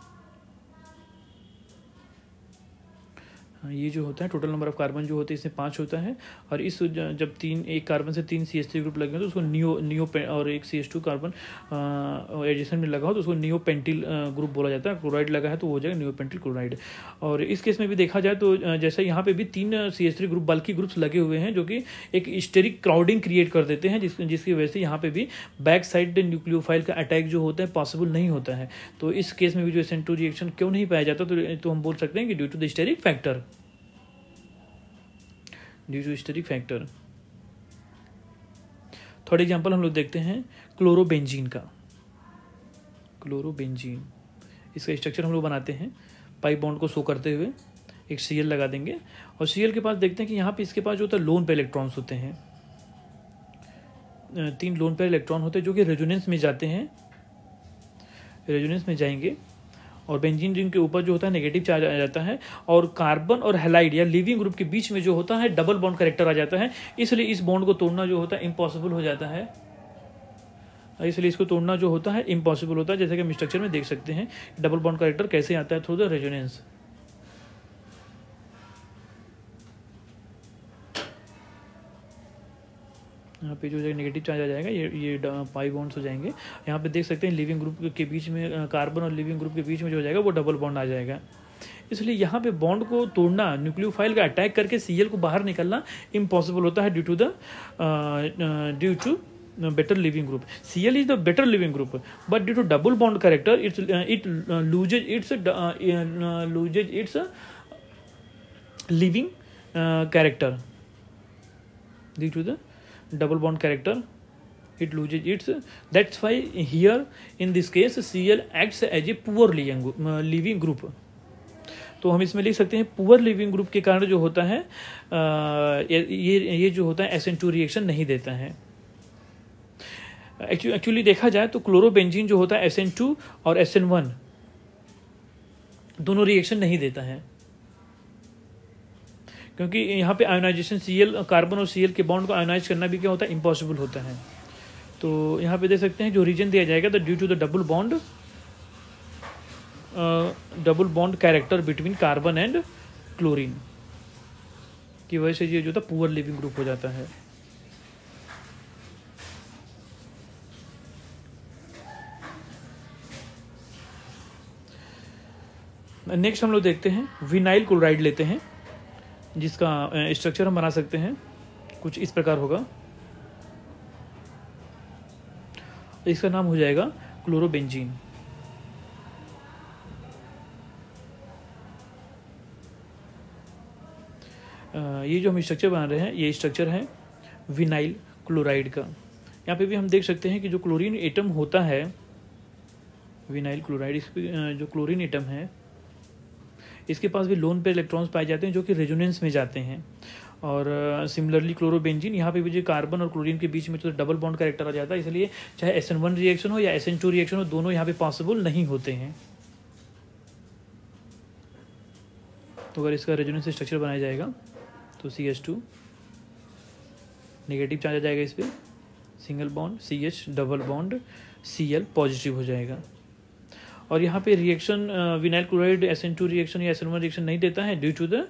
हाँ, ये जो होता है टोटल नंबर ऑफ कार्बन जो होते हैं इसमें पाँच होता है और इस जब तीन एक कार्बन से तीन सी एस थ्री ग्रुप लगे तो उसको नियो नियो और एक C S two carbon addition में लगा हो तो उसको नियो पेंटिल ग्रुप बोला जाता है क्लोराइड लगा है तो वो हो जाएगा नियो पेंटिल क्लोराइड और इस केस में भी देखा जाए तो जैसे यहाँ पे भी तीन C S three group bulky groups लगे हुए हैं जो कि एक स्टेरिक क्राउडिंग क्रिएट कर देते हैं जिस जिसकी वजह से यहाँ पे भी बैक साइड न्यूक्लियोफाइल का अटैक जो होता है पॉसिबल नहीं होता है तो इस केस में भी जो एसेंटो रिएक्शन क्यों नहीं पाया जाता तो, तो हम बोल सकते हैं कि due to the steric factor due to steric factor third example हम लोग देखते हैं क्लोरोबेंजीन का क्लोरोबेंजीन इसका स्ट्रक्चर हम लोग बनाते हैं पाइप बॉन्ड को शो करते हुए एक सीएल लगा देंगे और सीएल के पास देखते हैं कि यहाँ पे इसके पास जो होता है लोन पे इलेक्ट्रॉन्स होते हैं तीन लोन पे इलेक्ट्रॉन होते हैं जो कि रेजोनेंस में जाते हैं रेजोनेंस में जाएंगे और बेंजीन रिंग के ऊपर जो होता है नेगेटिव चार्ज आ जाता है और कार्बन और हेलाइड या लिविंग ग्रुप के बीच में जो होता है डबल बॉन्ड करेक्टर आ जाता है इसलिए इस बॉन्ड को तोड़ना जो होता है इम्पॉसिबल हो जाता है इसलिए इसको तोड़ना जो होता है इम्पॉसिबल होता है जैसे कि हम स्ट्रक्चर में देख सकते हैं डबल बॉन्ड करेक्टर कैसे आता है थ्रू द रेजोनेंस यहाँ पे जो है नेगेटिव चार्ज आ जाएगा ये ये पाई बॉन्ड्स हो जाएंगे यहाँ पे देख सकते हैं लिविंग ग्रुप के बीच में कार्बन और लिविंग ग्रुप के बीच में जो हो जाएगा वो डबल बॉन्ड आ जाएगा इसलिए यहाँ पे बॉन्ड को तोड़ना न्यूक्लियोफाइल का अटैक करके सीएल को बाहर निकलना इम्पॉसिबल होता है due to the due to better leaving group C L is the better leaving group but due to double bond character its it loses its loses its leaving character due to the double bond character it loses its that's why here in this case cl acts as a poor leaving uh, group तो हम इसमें लिख सकते हैं poor leaving group के कारण जो होता है uh, ये ये जो होता है एस एन टू रिएक्शन नहीं देता है एक्चुअली देखा जाए तो क्लोरोबेंजीन जो होता है एस एन टू और एस एन वन दोनों रिएक्शन नहीं देता है क्योंकि यहाँ पे आयोनाइजेशन सीएल कार्बन और सीएल के बॉन्ड को आयोनाइज करना भी क्या होता है इम्पॉसिबल होता है तो यहाँ पे देख सकते हैं जो रीजन दिया जाएगा the due to the double bond double bond character between carbon and chlorine की वजह से ये जो था पुअर लिविंग ग्रुप हो जाता है नेक्स्ट हम लोग देखते हैं विनाइल क्लोराइड लेते हैं जिसका स्ट्रक्चर हम बना सकते हैं कुछ इस प्रकार होगा इसका नाम हो जाएगा क्लोरोबेंजीन ये जो हम स्ट्रक्चर बना रहे हैं ये स्ट्रक्चर है विनाइल क्लोराइड का यहाँ पे भी हम देख सकते हैं कि जो क्लोरीन एटम होता है विनाइल क्लोराइड जो क्लोरीन एटम है इसके पास भी लोन पे इलेक्ट्रॉन्स पाए जाते हैं जो कि रेजोनेंस में जाते हैं और सिमिलरली क्लोरोबेंजीन यहाँ पे भी जो कार्बन और क्लोरीन के बीच में तो डबल बॉन्ड करेक्टर आ जाता है इसलिए चाहे एस एन वन रिएक्शन हो या एस एन टू रिएक्शन हो दोनों यहाँ पे पॉसिबल नहीं होते हैं तो अगर इसका रेजोनेंस स्ट्रक्चर बनाया जाएगा तो C H two negative charge आ जाएगा इस पर single bond C H double bond C L positive हो जाएगा और यहाँ पे reaction vinyl chloride S N two reaction या एस एन वन रिएक्शन नहीं देता है due to the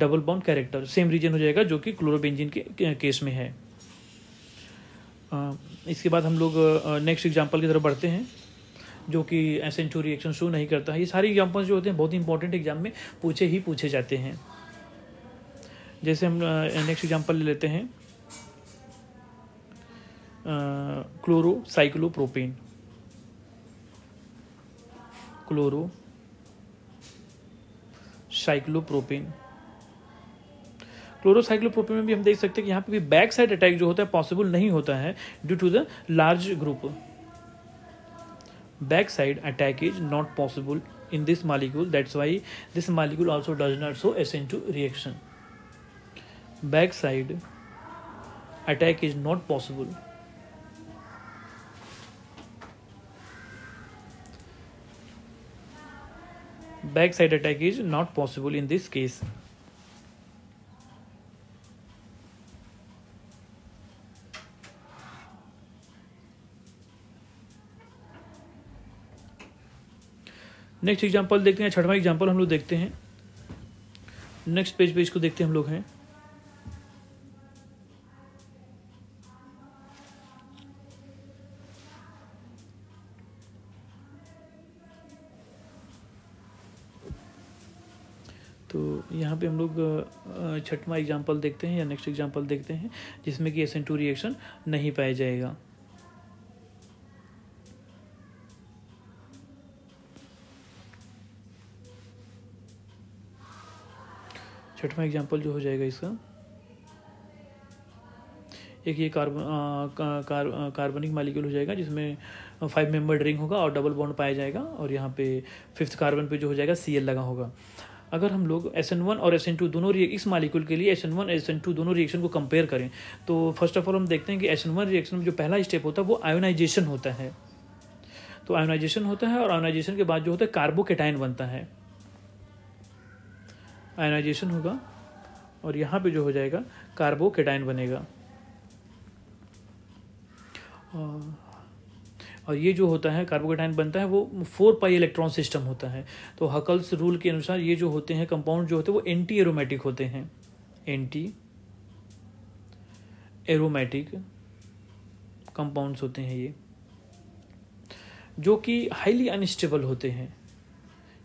double bound character same reason हो जाएगा जो कि क्लोरोबेंजिन के केस में है uh, इसके बाद हम लोग नेक्स्ट uh, एग्जाम्पल uh, की तरफ बढ़ते हैं जो कि S N two reaction show नहीं करता है ये सारे एग्जाम्पल्स जो होते हैं बहुत ही इंपॉर्टेंट एग्जाम में पूछे ही पूछे जाते हैं जैसे हम नेक्स्ट एग्जाम्पल ले लेते हैं chloro cyclopropane chloro cyclopropane chlorocyclopropane में भी हम देख सकते हैं कि यहां पे भी बैक साइड अटैक जो होता है पॉसिबल नहीं होता है due to the large group back side attack is not possible in this molecule that's why this molecule also does not show S N two reaction back side attack is not possible back side attack is not possible in this case next example देखते हैं छठवां example हम लोग देखते हैं next page पे इसको देखते हैं हम लोग हैं तो यहाँ पे हम लोग छठवा एग्जाम्पल देखते हैं या नेक्स्ट एग्जाम्पल देखते हैं जिसमें कि एस टू रिएक्शन नहीं पाया जाएगा छठवा एग्जाम्पल जो हो जाएगा इसका एक ये कार्बन कार, कार्बनिक मालिक्यूल हो जाएगा जिसमें फाइव मेंबर रिंग होगा और डबल बॉन्ड पाया जाएगा और यहाँ पे फिफ्थ कार्बन पे जो हो जाएगा सी लगा होगा अगर हम लोग एस एन वन और एस एन टू दोनों इस मालिक्यूल के लिए S N one S N two दोनों रिएक्शन को कंपेयर करें तो फर्स्ट ऑफ ऑल हम देखते हैं कि एस एन वन रिएक्शन में जो पहला स्टेप होता है वो आयोनाइजेशन होता है तो आयोनाइजेशन होता है और आयोनाइजेशन के बाद जो होता है कार्बोकेटाइन बनता है आयोनाइजेशन होगा और यहाँ पे जो हो जाएगा कार्बोकेटाइन बनेगा और और ये जो होता है कार्बोकेटाइन बनता है वो फोर पाई इलेक्ट्रॉन सिस्टम होता है तो हकल्स रूल के अनुसार ये जो होते हैं कंपाउंड जो होते हैं वो एंटी एरोमेटिक होते हैं एंटी एरोमेटिक कंपाउंड्स होते हैं ये जो कि हाईली अनस्टेबल होते हैं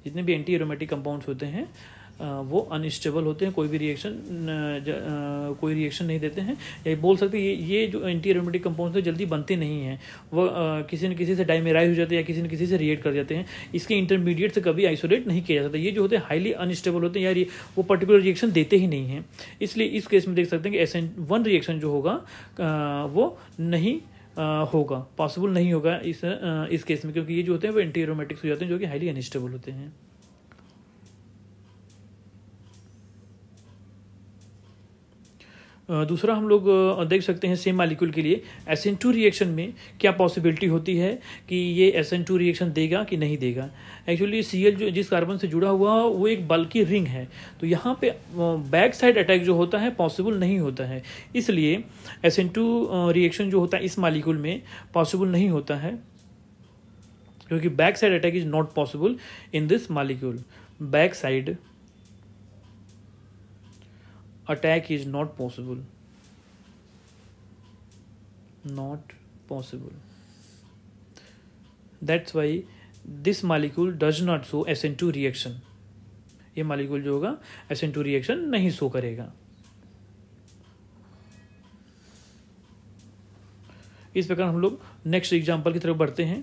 जितने भी एंटी एरोमेटिक कंपाउंड्स होते हैं वो अनस्टेबल होते हैं कोई भी रिएक्शन कोई रिएक्शन नहीं देते हैं या बोल सकते ये ये जो एंटी एरोमेटिक कंपाउंड है जल्दी बनते नहीं हैं वो किसी न किसी से डाइमेराइज हो जाते हैं या किसी न किसी से रिएक्ट कर जाते हैं इसके इंटरमीडिएट से कभी आइसोलेट नहीं किया जा सकता ये जो होते हैं हाईली अनस्टेबल होते हैं या वो पर्टिकुलर रिएक्शन देते ही नहीं हैं इसलिए इस केस में देख सकते हैं कि एस वन रिएक्शन जो होगा वो नहीं होगा पॉसिबल नहीं होगा इस इस केस में क्योंकि ये जो होते हैं वो एंटी एरोमेटिक्स हो जाते हैं जो कि हाईली अनस्टेबल होते हैं दूसरा हम लोग देख सकते हैं सेम मालिक्यूल के लिए एस एन टू रिएक्शन में क्या पॉसिबिलिटी होती है कि ये एस एन टू रिएक्शन देगा कि नहीं देगा एक्चुअली सी एल जो जिस कार्बन से जुड़ा हुआ वो एक बल्कि रिंग है तो यहाँ पे बैक साइड अटैक जो होता है पॉसिबल नहीं होता है इसलिए एस एन टू रिएक्शन जो होता है इस मालिक्यूल में पॉसिबल नहीं होता है क्योंकि back side attack is not possible in this molecule back side attack is not possible not possible that's why this molecule does not show SN2 reaction ये मालिक्यूल जो होगा SN2 रिएक्शन नहीं show करेगा इस प्रकार हम लोग नेक्स्ट एग्जाम्पल की तरफ बढ़ते हैं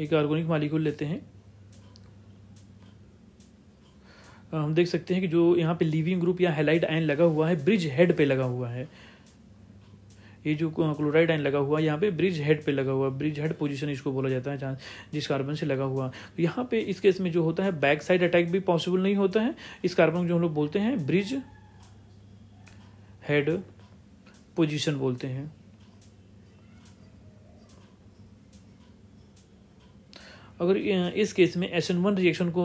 एक ऑर्गेनिक मालिक्यूल लेते हैं हम देख सकते हैं कि जो यहाँ पे लिविंग ग्रुप या हेलाइट आयन लगा हुआ है ब्रिज हेड पे लगा हुआ है ये जो क्लोराइड आयन लगा हुआ है यहाँ पे ब्रिज हेड पे लगा हुआ है ब्रिज हेड पोजीशन इसको बोला जाता है जहाँ जिस कार्बन से लगा हुआ तो यहाँ पे इस केस में जो होता है बैक साइड अटैक भी पॉसिबल नहीं होता है इस कार्बन को जो हम लोग बोलते हैं ब्रिज हेड पोजिशन बोलते हैं अगर इस केस में एस एन वन रिएक्शन को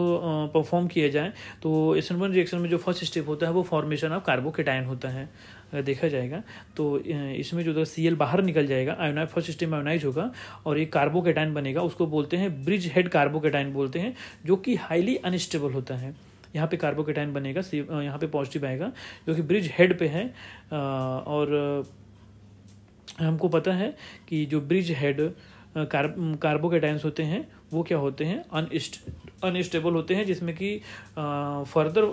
परफॉर्म किया जाए तो एस एन वन रिएक्शन में जो फर्स्ट स्टेप होता है वो फॉर्मेशन ऑफ कार्बोकेटाइन होता है अगर देखा जाएगा तो इसमें जो सी एल बाहर निकल जाएगा आयोनाइ फर्स्ट स्टेप आयोनाइज होगा और एक कार्बोकेटाइन बनेगा उसको बोलते हैं ब्रिज हेड कार्बोकेटाइन बोलते हैं जो कि हाईली अनस्टेबल होता है यहाँ पे कार्बोकेटाइन बनेगा सी यहाँ पे पॉजिटिव आएगा जो कि ब्रिज हेड पे है और हमको पता है कि जो ब्रिज हेड कार्बोकेटाइन्स होते हैं वो क्या होते हैं अनइष्ट अनस्टेबल होते हैं जिसमें कि फर्दर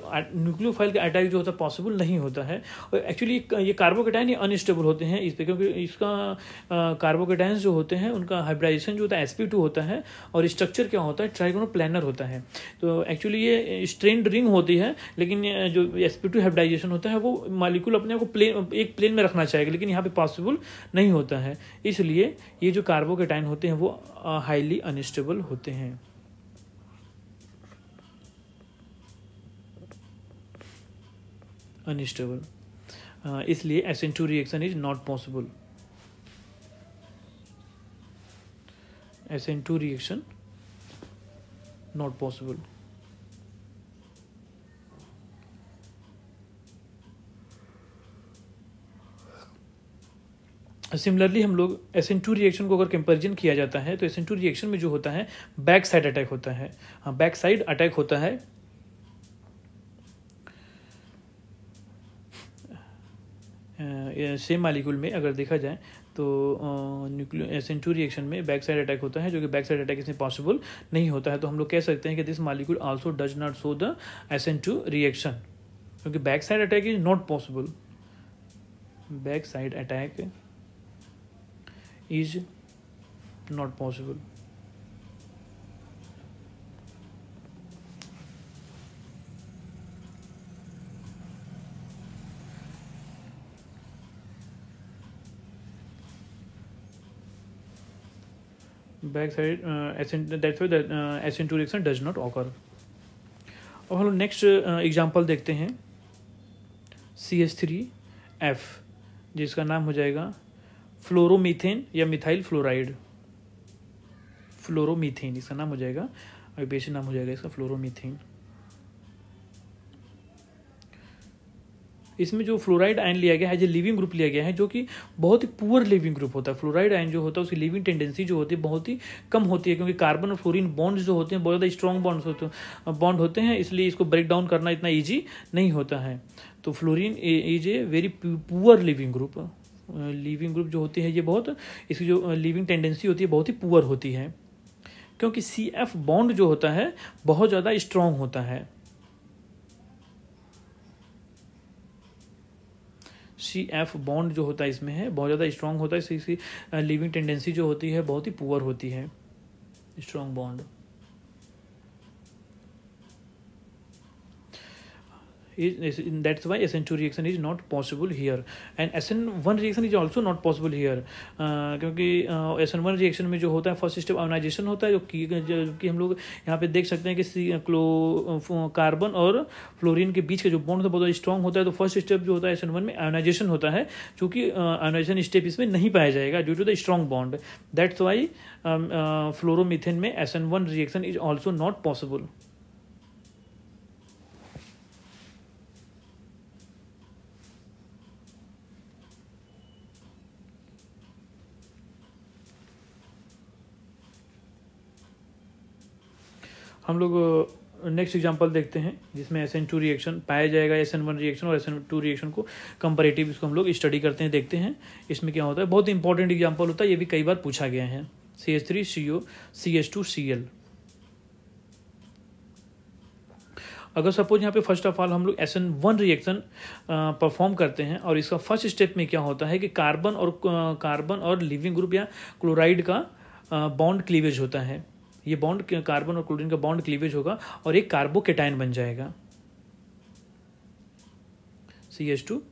न्यूक्लियो फाइल का अटैक जो होता है पॉसिबल नहीं होता है और एक्चुअली ये कार्बोकेटाइन ये अनस्टेबल होते हैं इस पर क्योंकि इसका कार्बोकेटाइन जो होते हैं उनका हाइब्राइजेशन जो होता है एस होता है और स्ट्रक्चर क्या होता है ट्राइगोनो प्लानर होता है तो एक्चुअली ये स्ट्रेंड रिंग होती है लेकिन जो एस पी हाइब्राइजेशन होता है वो मालिक्यूल अपने आप को प्लेन एक प्लेन में रखना चाहेगा लेकिन यहाँ पर पॉसिबल नहीं होता है इसलिए ये जो कार्बोकेटाइन होते हैं वो हाईली अनस्टेबल होते हैं अनस्टेबल uh, इसलिए two reaction is not possible two reaction not possible similarly हम लोग एन टू रिएक्शन को अगर कंपेरिजन किया जाता है तो एन टू रिएक्शन में जो होता है बैक साइड अटैक होता है बैक साइड अटैक होता है सेम मालिक्यूल में अगर देखा जाए तो न्यूक्लियो सेंचुरी रिएक्शन में बैक साइड अटैक होता है जो कि बैक साइड अटैक इसमें पॉसिबल नहीं होता है तो हम लोग कह सकते हैं कि this molecule also does not show the S N two reaction क्योंकि back side attack is not possible back side attack is not possible back side that's ascent that's why the uh, ascent अब हम नेक्स्ट एग्जांपल uh, देखते हैं C S three F जिसका नाम हो जाएगा fluoromethane या मिथाइल फ्लोराइड फ्लोरोमीथेन इसका नाम हो जाएगा अभी बेसिक नाम हो जाएगा इसका फ्लोरोमीथेन इसमें जो फ्लोराइड आयन लिया गया है एज ए लिविंग ग्रुप लिया गया है जो कि बहुत ही पुअर लिविंग ग्रुप होता है फ्लोराइड आयन जो होता है उसकी लिविंग टेंडेंसी जो होती है बहुत ही कम होती है क्योंकि कार्बन और फ्लोरिन बॉन्ड्स जो होते हैं बहुत ज़्यादा स्ट्रॉन्ग बॉन्ड्स होते बॉन्ड होते हैं इसलिए इसको ब्रेक डाउन करना इतना ईजी नहीं होता है तो fluorine is a very poor leaving group leaving group जो होती है ये बहुत इसकी जो लिविंग टेंडेंसी होती है बहुत ही पुअर होती है क्योंकि सी एफ बॉन्ड जो होता है बहुत ज़्यादा स्ट्रॉन्ग होता है सी एफ बॉन्ड जो होता है इसमें है बहुत ज़्यादा स्ट्रॉन्ग होता है इसकी लिविंग टेंडेंसी जो होती है बहुत ही पुअर होती है strong bond is, is that's why SN2 reaction is not possible here and SN1 reaction is also not possible here uh, क्योंकि एस एन वन रिएक्शन में जो होता है फर्स्ट स्टेप आयोनाइजेशन होता है जो कि, जो कि हम लोग यहाँ पे देख सकते हैं कि क्लो कार्बन uh, uh, uh, और फ्लोरीन के बीच का जो बॉन्ड होता है बहुत स्ट्रॉन्ग होता है तो फर्स्ट स्टेप जो होता है एस एन वन में आयोनाइजेशन होता है चूंकि कि आयोनाइजेशन स्टेप इसमें नहीं पाया जाएगा due to the strong bond that's why fluoromethane में S N one reaction is also not possible हम लोग नेक्स्ट एग्जांपल देखते हैं जिसमें एस एन टू रिएक्शन पाया जाएगा एस एन वन रिएक्शन और एस एन टू रिएक्शन को कंपेरेटिव इसको हम लोग स्टडी करते हैं देखते हैं इसमें क्या होता है बहुत इंपॉर्टेंट एग्जाम्पल होता है ये भी कई बार पूछा गया है C H three C O C H two C L अगर सपोज यहाँ पे फर्स्ट ऑफ ऑल हम लोग S N one reaction perform करते हैं और इसका फर्स्ट स्टेप में क्या होता है कि कार्बन और कार्बन और लिविंग ग्रुप या क्लोराइड का बॉन्ड क्लीवेज होता है ये बॉन्ड कार्बन और क्लोरीन का बॉन्ड क्लीवेज होगा और एक कार्बोकेटाइन बन जाएगा C H two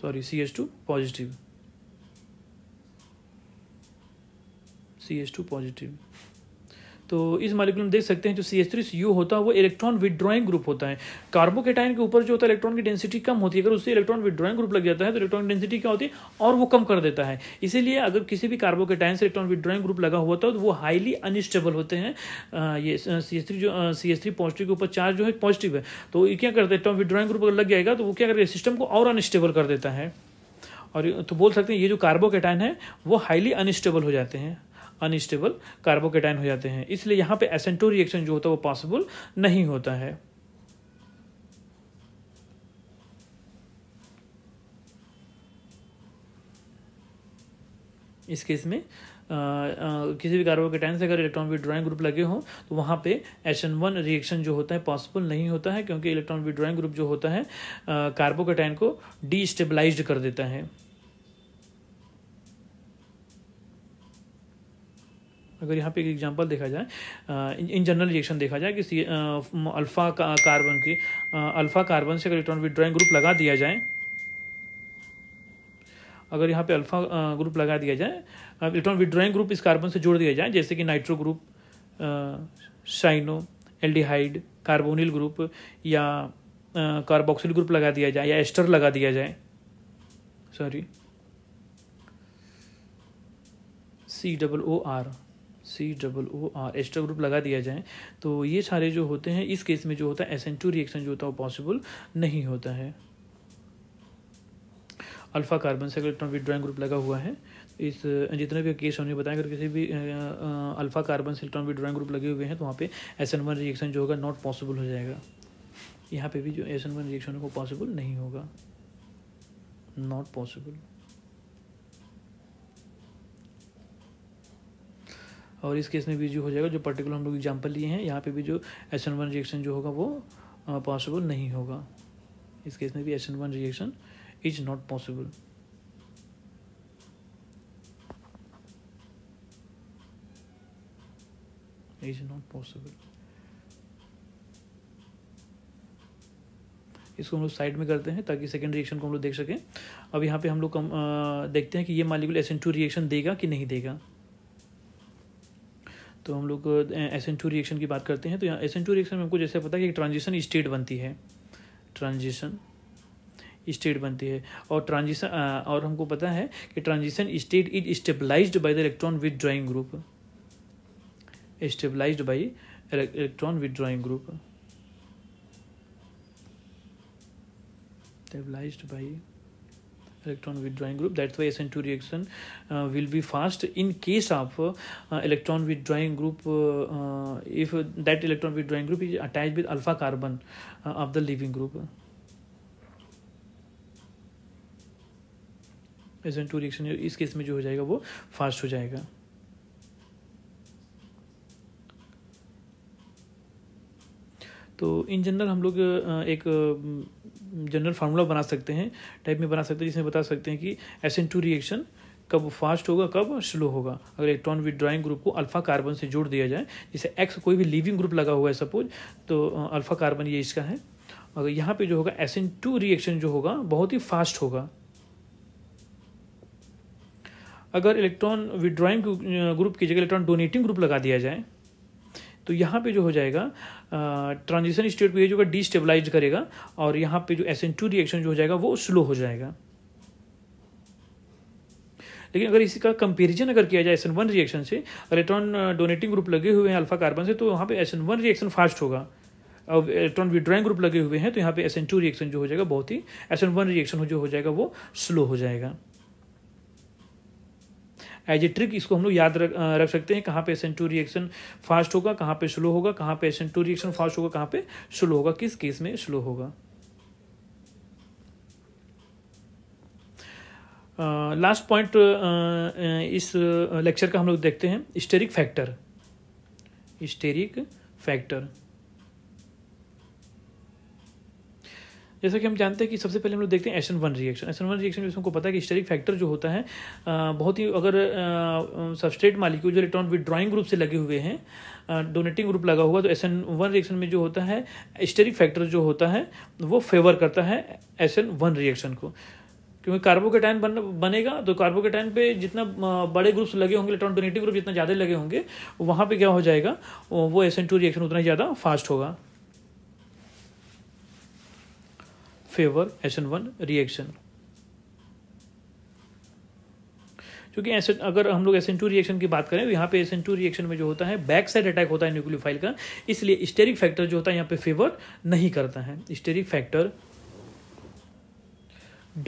sorry C H two positive C H two positive तो इस मालिकुल देख सकते हैं जो C S three C U होता है वो इलेक्ट्रॉन विदड्रॉइंग ग्रुप होता है कार्बोकेटाइन के ऊपर जो होता है इलेक्ट्रॉन की डेंसिटी कम होती है अगर उससे इलेक्ट्रॉन विदड्रॉइंग ग्रुप लग जाता है तो इलेक्ट्रॉन डेंसिटी क्या होती है और वो कम कर देता है इसीलिए अगर किसी भी कार्बोकेटाइन से इलेक्ट्रॉन विदड्रॉइंग ग्रुप लगा हुआ था तो वो हाईली अनस्टेबल होते हैं ये सी एस थ्री जो सी एस थ्री पॉजिटिव के ऊपर चार्ज जो है पॉजिटिव है तो ये क्या करता है इलेक्ट्रॉन विदड्रॉइंग ग्रुप अगर लग जाएगा तो वो क्या करेगा सिस्टम को और अनस्टेबल कर देता है और तो बोल सकते हैं ये जो कार्बोकेटाइन है वो हाईली अनस्टेबल हो जाते हैं अनस्टेबल कार्बोकेटाइन हो जाते हैं इसलिए यहाँ पे एस रिएक्शन जो होता है वो पॉसिबल नहीं होता है इस केस में आ, आ, किसी भी कार्बोकेटाइन से अगर इलेक्ट्रॉन विड्रॉइंग ग्रुप लगे हों तो वहाँ पे एसन एन वन रिएक्शन जो होता है पॉसिबल नहीं होता है क्योंकि इलेक्ट्रॉन विड्रॉइंग ग्रुप जो होता है कार्बोकेटाइन को डीस्टेबलाइज्ड कर देता है अगर यहाँ पे एक एग्जांपल देखा जाए इन जनरल रिएक्शन देखा जाए कि अल्फा का कार्बन की अल्फा कार्बन से अगर इलेक्ट्रॉन विड्रॉइंग ग्रुप लगा दिया जाए अगर यहाँ पे अल्फा ग्रुप लगा दिया जाए इलेक्ट्रॉन विड्रॉइंग ग्रुप इस कार्बन से जोड़ दिया जाए जैसे कि nitro group cyano aldehyde carbonyl group या कार्बोक्सिल ग्रुप लगा दिया जाए या एस्टर लगा दिया जाए sorry C double O R C double O R extra group लगा दिया जाए तो ये सारे जो होते हैं इस केस में जो होता है एस एन टू रिएक्शन जो होता है वो पॉसिबल नहीं होता है अल्फ़ा कार्बन से इलेक्ट्रॉन विड्रॉइंग ग्रुप लगा हुआ है इस जितने भी केस हमने बताया अगर किसी भी अल्फ़ा कार्बन से इलेक्ट्रॉन विड्रॉइंग ग्रुप लगे हुए हैं तो वहाँ पे एस एन वन रिएक्शन जो होगा नॉट पॉसिबल हो जाएगा यहाँ पे भी जो एस एन वन रिएक्शन होगा पॉसिबल नहीं होगा नॉट पॉसिबल और इस केस में भी जो हो जाएगा जो पर्टिकुलर हम लोग एग्जाम्पल लिए हैं यहाँ पे भी जो एस एन वन रिएक्शन जो होगा वो पॉसिबल नहीं होगा इस केस में भी S N one reaction is not possible is not possible इसको हम लोग साइड में करते हैं ताकि सेकेंड रिएक्शन को हम लोग देख सकें अब यहाँ पे हम लोग देखते हैं कि ये molecule S N two reaction देगा कि नहीं देगा तो हम लोग एन टू रिएक्शन की बात करते हैं तो यहाँ एन टू रिएक्शन में हमको जैसे पता है कि ट्रांजिशन स्टेट बनती है ट्रांजिशन स्टेट बनती है और ट्रांजिशन और हमको पता है कि transition state is stabilized by the electron withdrawing group stabilize by electron withdrawing group stabilize by electron withdrawing group that's why sn2 reaction uh, will be fast in case of uh, electron withdrawing group uh, uh, if uh, that electron withdrawing group is attached with alpha carbon uh, of the leaving group sn2 reaction इस case mein jo ho jayega wo fast ho jayega तो in general हम लोग एक general formula बना सकते हैं type में बना सकते हैं जिसमें बता सकते हैं कि एस एन टू रिएक्शन कब फास्ट होगा कब स्लो होगा अगर इलेक्ट्रॉन विदड्राइंग ग्रुप को अल्फा कार्बन से जोड़ दिया जाए जैसे एक्स कोई भी लीविंग ग्रुप लगा हुआ है सपोज तो अल्फा कार्बन ये इसका है अगर यहाँ पे जो होगा एस एन टू रिएक्शन जो होगा बहुत ही फास्ट होगा अगर इलेक्ट्रॉन विदड्राइंग ग्रुप की जगह इलेक्ट्रॉन डोनेटिंग ग्रुप लगा दिया जाए तो यहाँ पे जो हो जाएगा ट्रांजिशन स्टेट पर ये जो डिस्टेबलाइज करेगा और यहाँ पे जो एस एन टू रिएक्शन जो हो जाएगा वो स्लो हो जाएगा लेकिन अगर इसका कंपेरिजन अगर किया जाए एस एन वन रिएक्शन से इलेक्ट्रॉन डोनेटिंग ग्रुप लगे हुए हैं अल्फा कार्बन से तो वहाँ पे S N one reaction fast होगा और इलेक्ट्रॉन विड्रॉइंग ग्रुप लगे हुए हैं तो यहाँ पे एस एन टू रिएक्शन जो हो जाएगा बहुत ही एस एन वन रिएक्शन जो हो जाएगा वो स्लो हो जाएगा एज ए ट्रिक इसको हम लोग याद रख रख सकते हैं कहाँ पे एस टू रिएक्शन फास्ट होगा कहाँ पे स्लो होगा कहाँ पे एस टू रिएक्शन फास्ट होगा कहाँ पे स्लो होगा किस केस में स्लो होगा last uh, point uh, uh, इस लेक्चर का हम लोग देखते हैं स्टेरिक फैक्टर स्टेरिक फैक्टर जैसा कि हम जानते हैं कि सबसे पहले हम लोग देखते हैं S N one reaction S N one reaction जिसमें को पता है कि स्टेरिक फैक्टर जो होता है बहुत ही अगर सबस्ट्रेट मालिक्यूल जो इलेक्ट्रॉन विद्रॉइंग ग्रुप से लगे हुए हैं डोनेटिंग ग्रुप लगा हुआ तो एन वन रिएक्शन में जो होता है स्टेरिक फैक्टर जो होता है वो फेवर करता है एन वन रिएक्शन को क्योंकि कार्बोकेटाइन बन बनेगा तो कार्बोकेटाइन पे जितना बड़े ग्रुप्स लगे होंगे इलेक्ट्रॉन डोनेटिव ग्रुप जितना ज़्यादा लगे होंगे वहाँ पे क्या हो जाएगा वो एस एन टू रिएक्शन उतना ही ज़्यादा फास्ट होगा फेवर वन रिएक्शन क्योंकि एस अगर हम लोग एस टू रिएक्शन की बात करें तो यहाँ पे एस टू रिएक्शन में जो होता है बैक साइड अटैक होता है न्यूक्लियोफाइल का इसलिए स्टेरिक फैक्टर जो होता है यहाँ पे फेवर नहीं करता है steric factor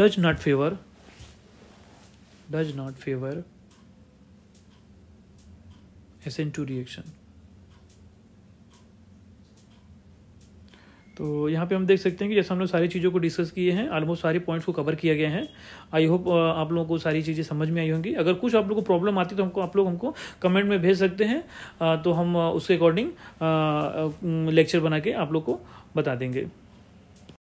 does not favour does not favour S two reaction तो यहाँ पे हम देख सकते हैं कि जैसे हमने सारी चीज़ों को डिस्कस किए हैं ऑलमोस्ट सारे पॉइंट्स को कवर किया गया है आई होप आप लोगों को सारी चीज़ें समझ में आई होंगी अगर कुछ आप लोगों को प्रॉब्लम आती तो हमको आप लोग हमको कमेंट में भेज सकते हैं तो हम उसके अकॉर्डिंग लेक्चर बना के आप लोग को बता देंगे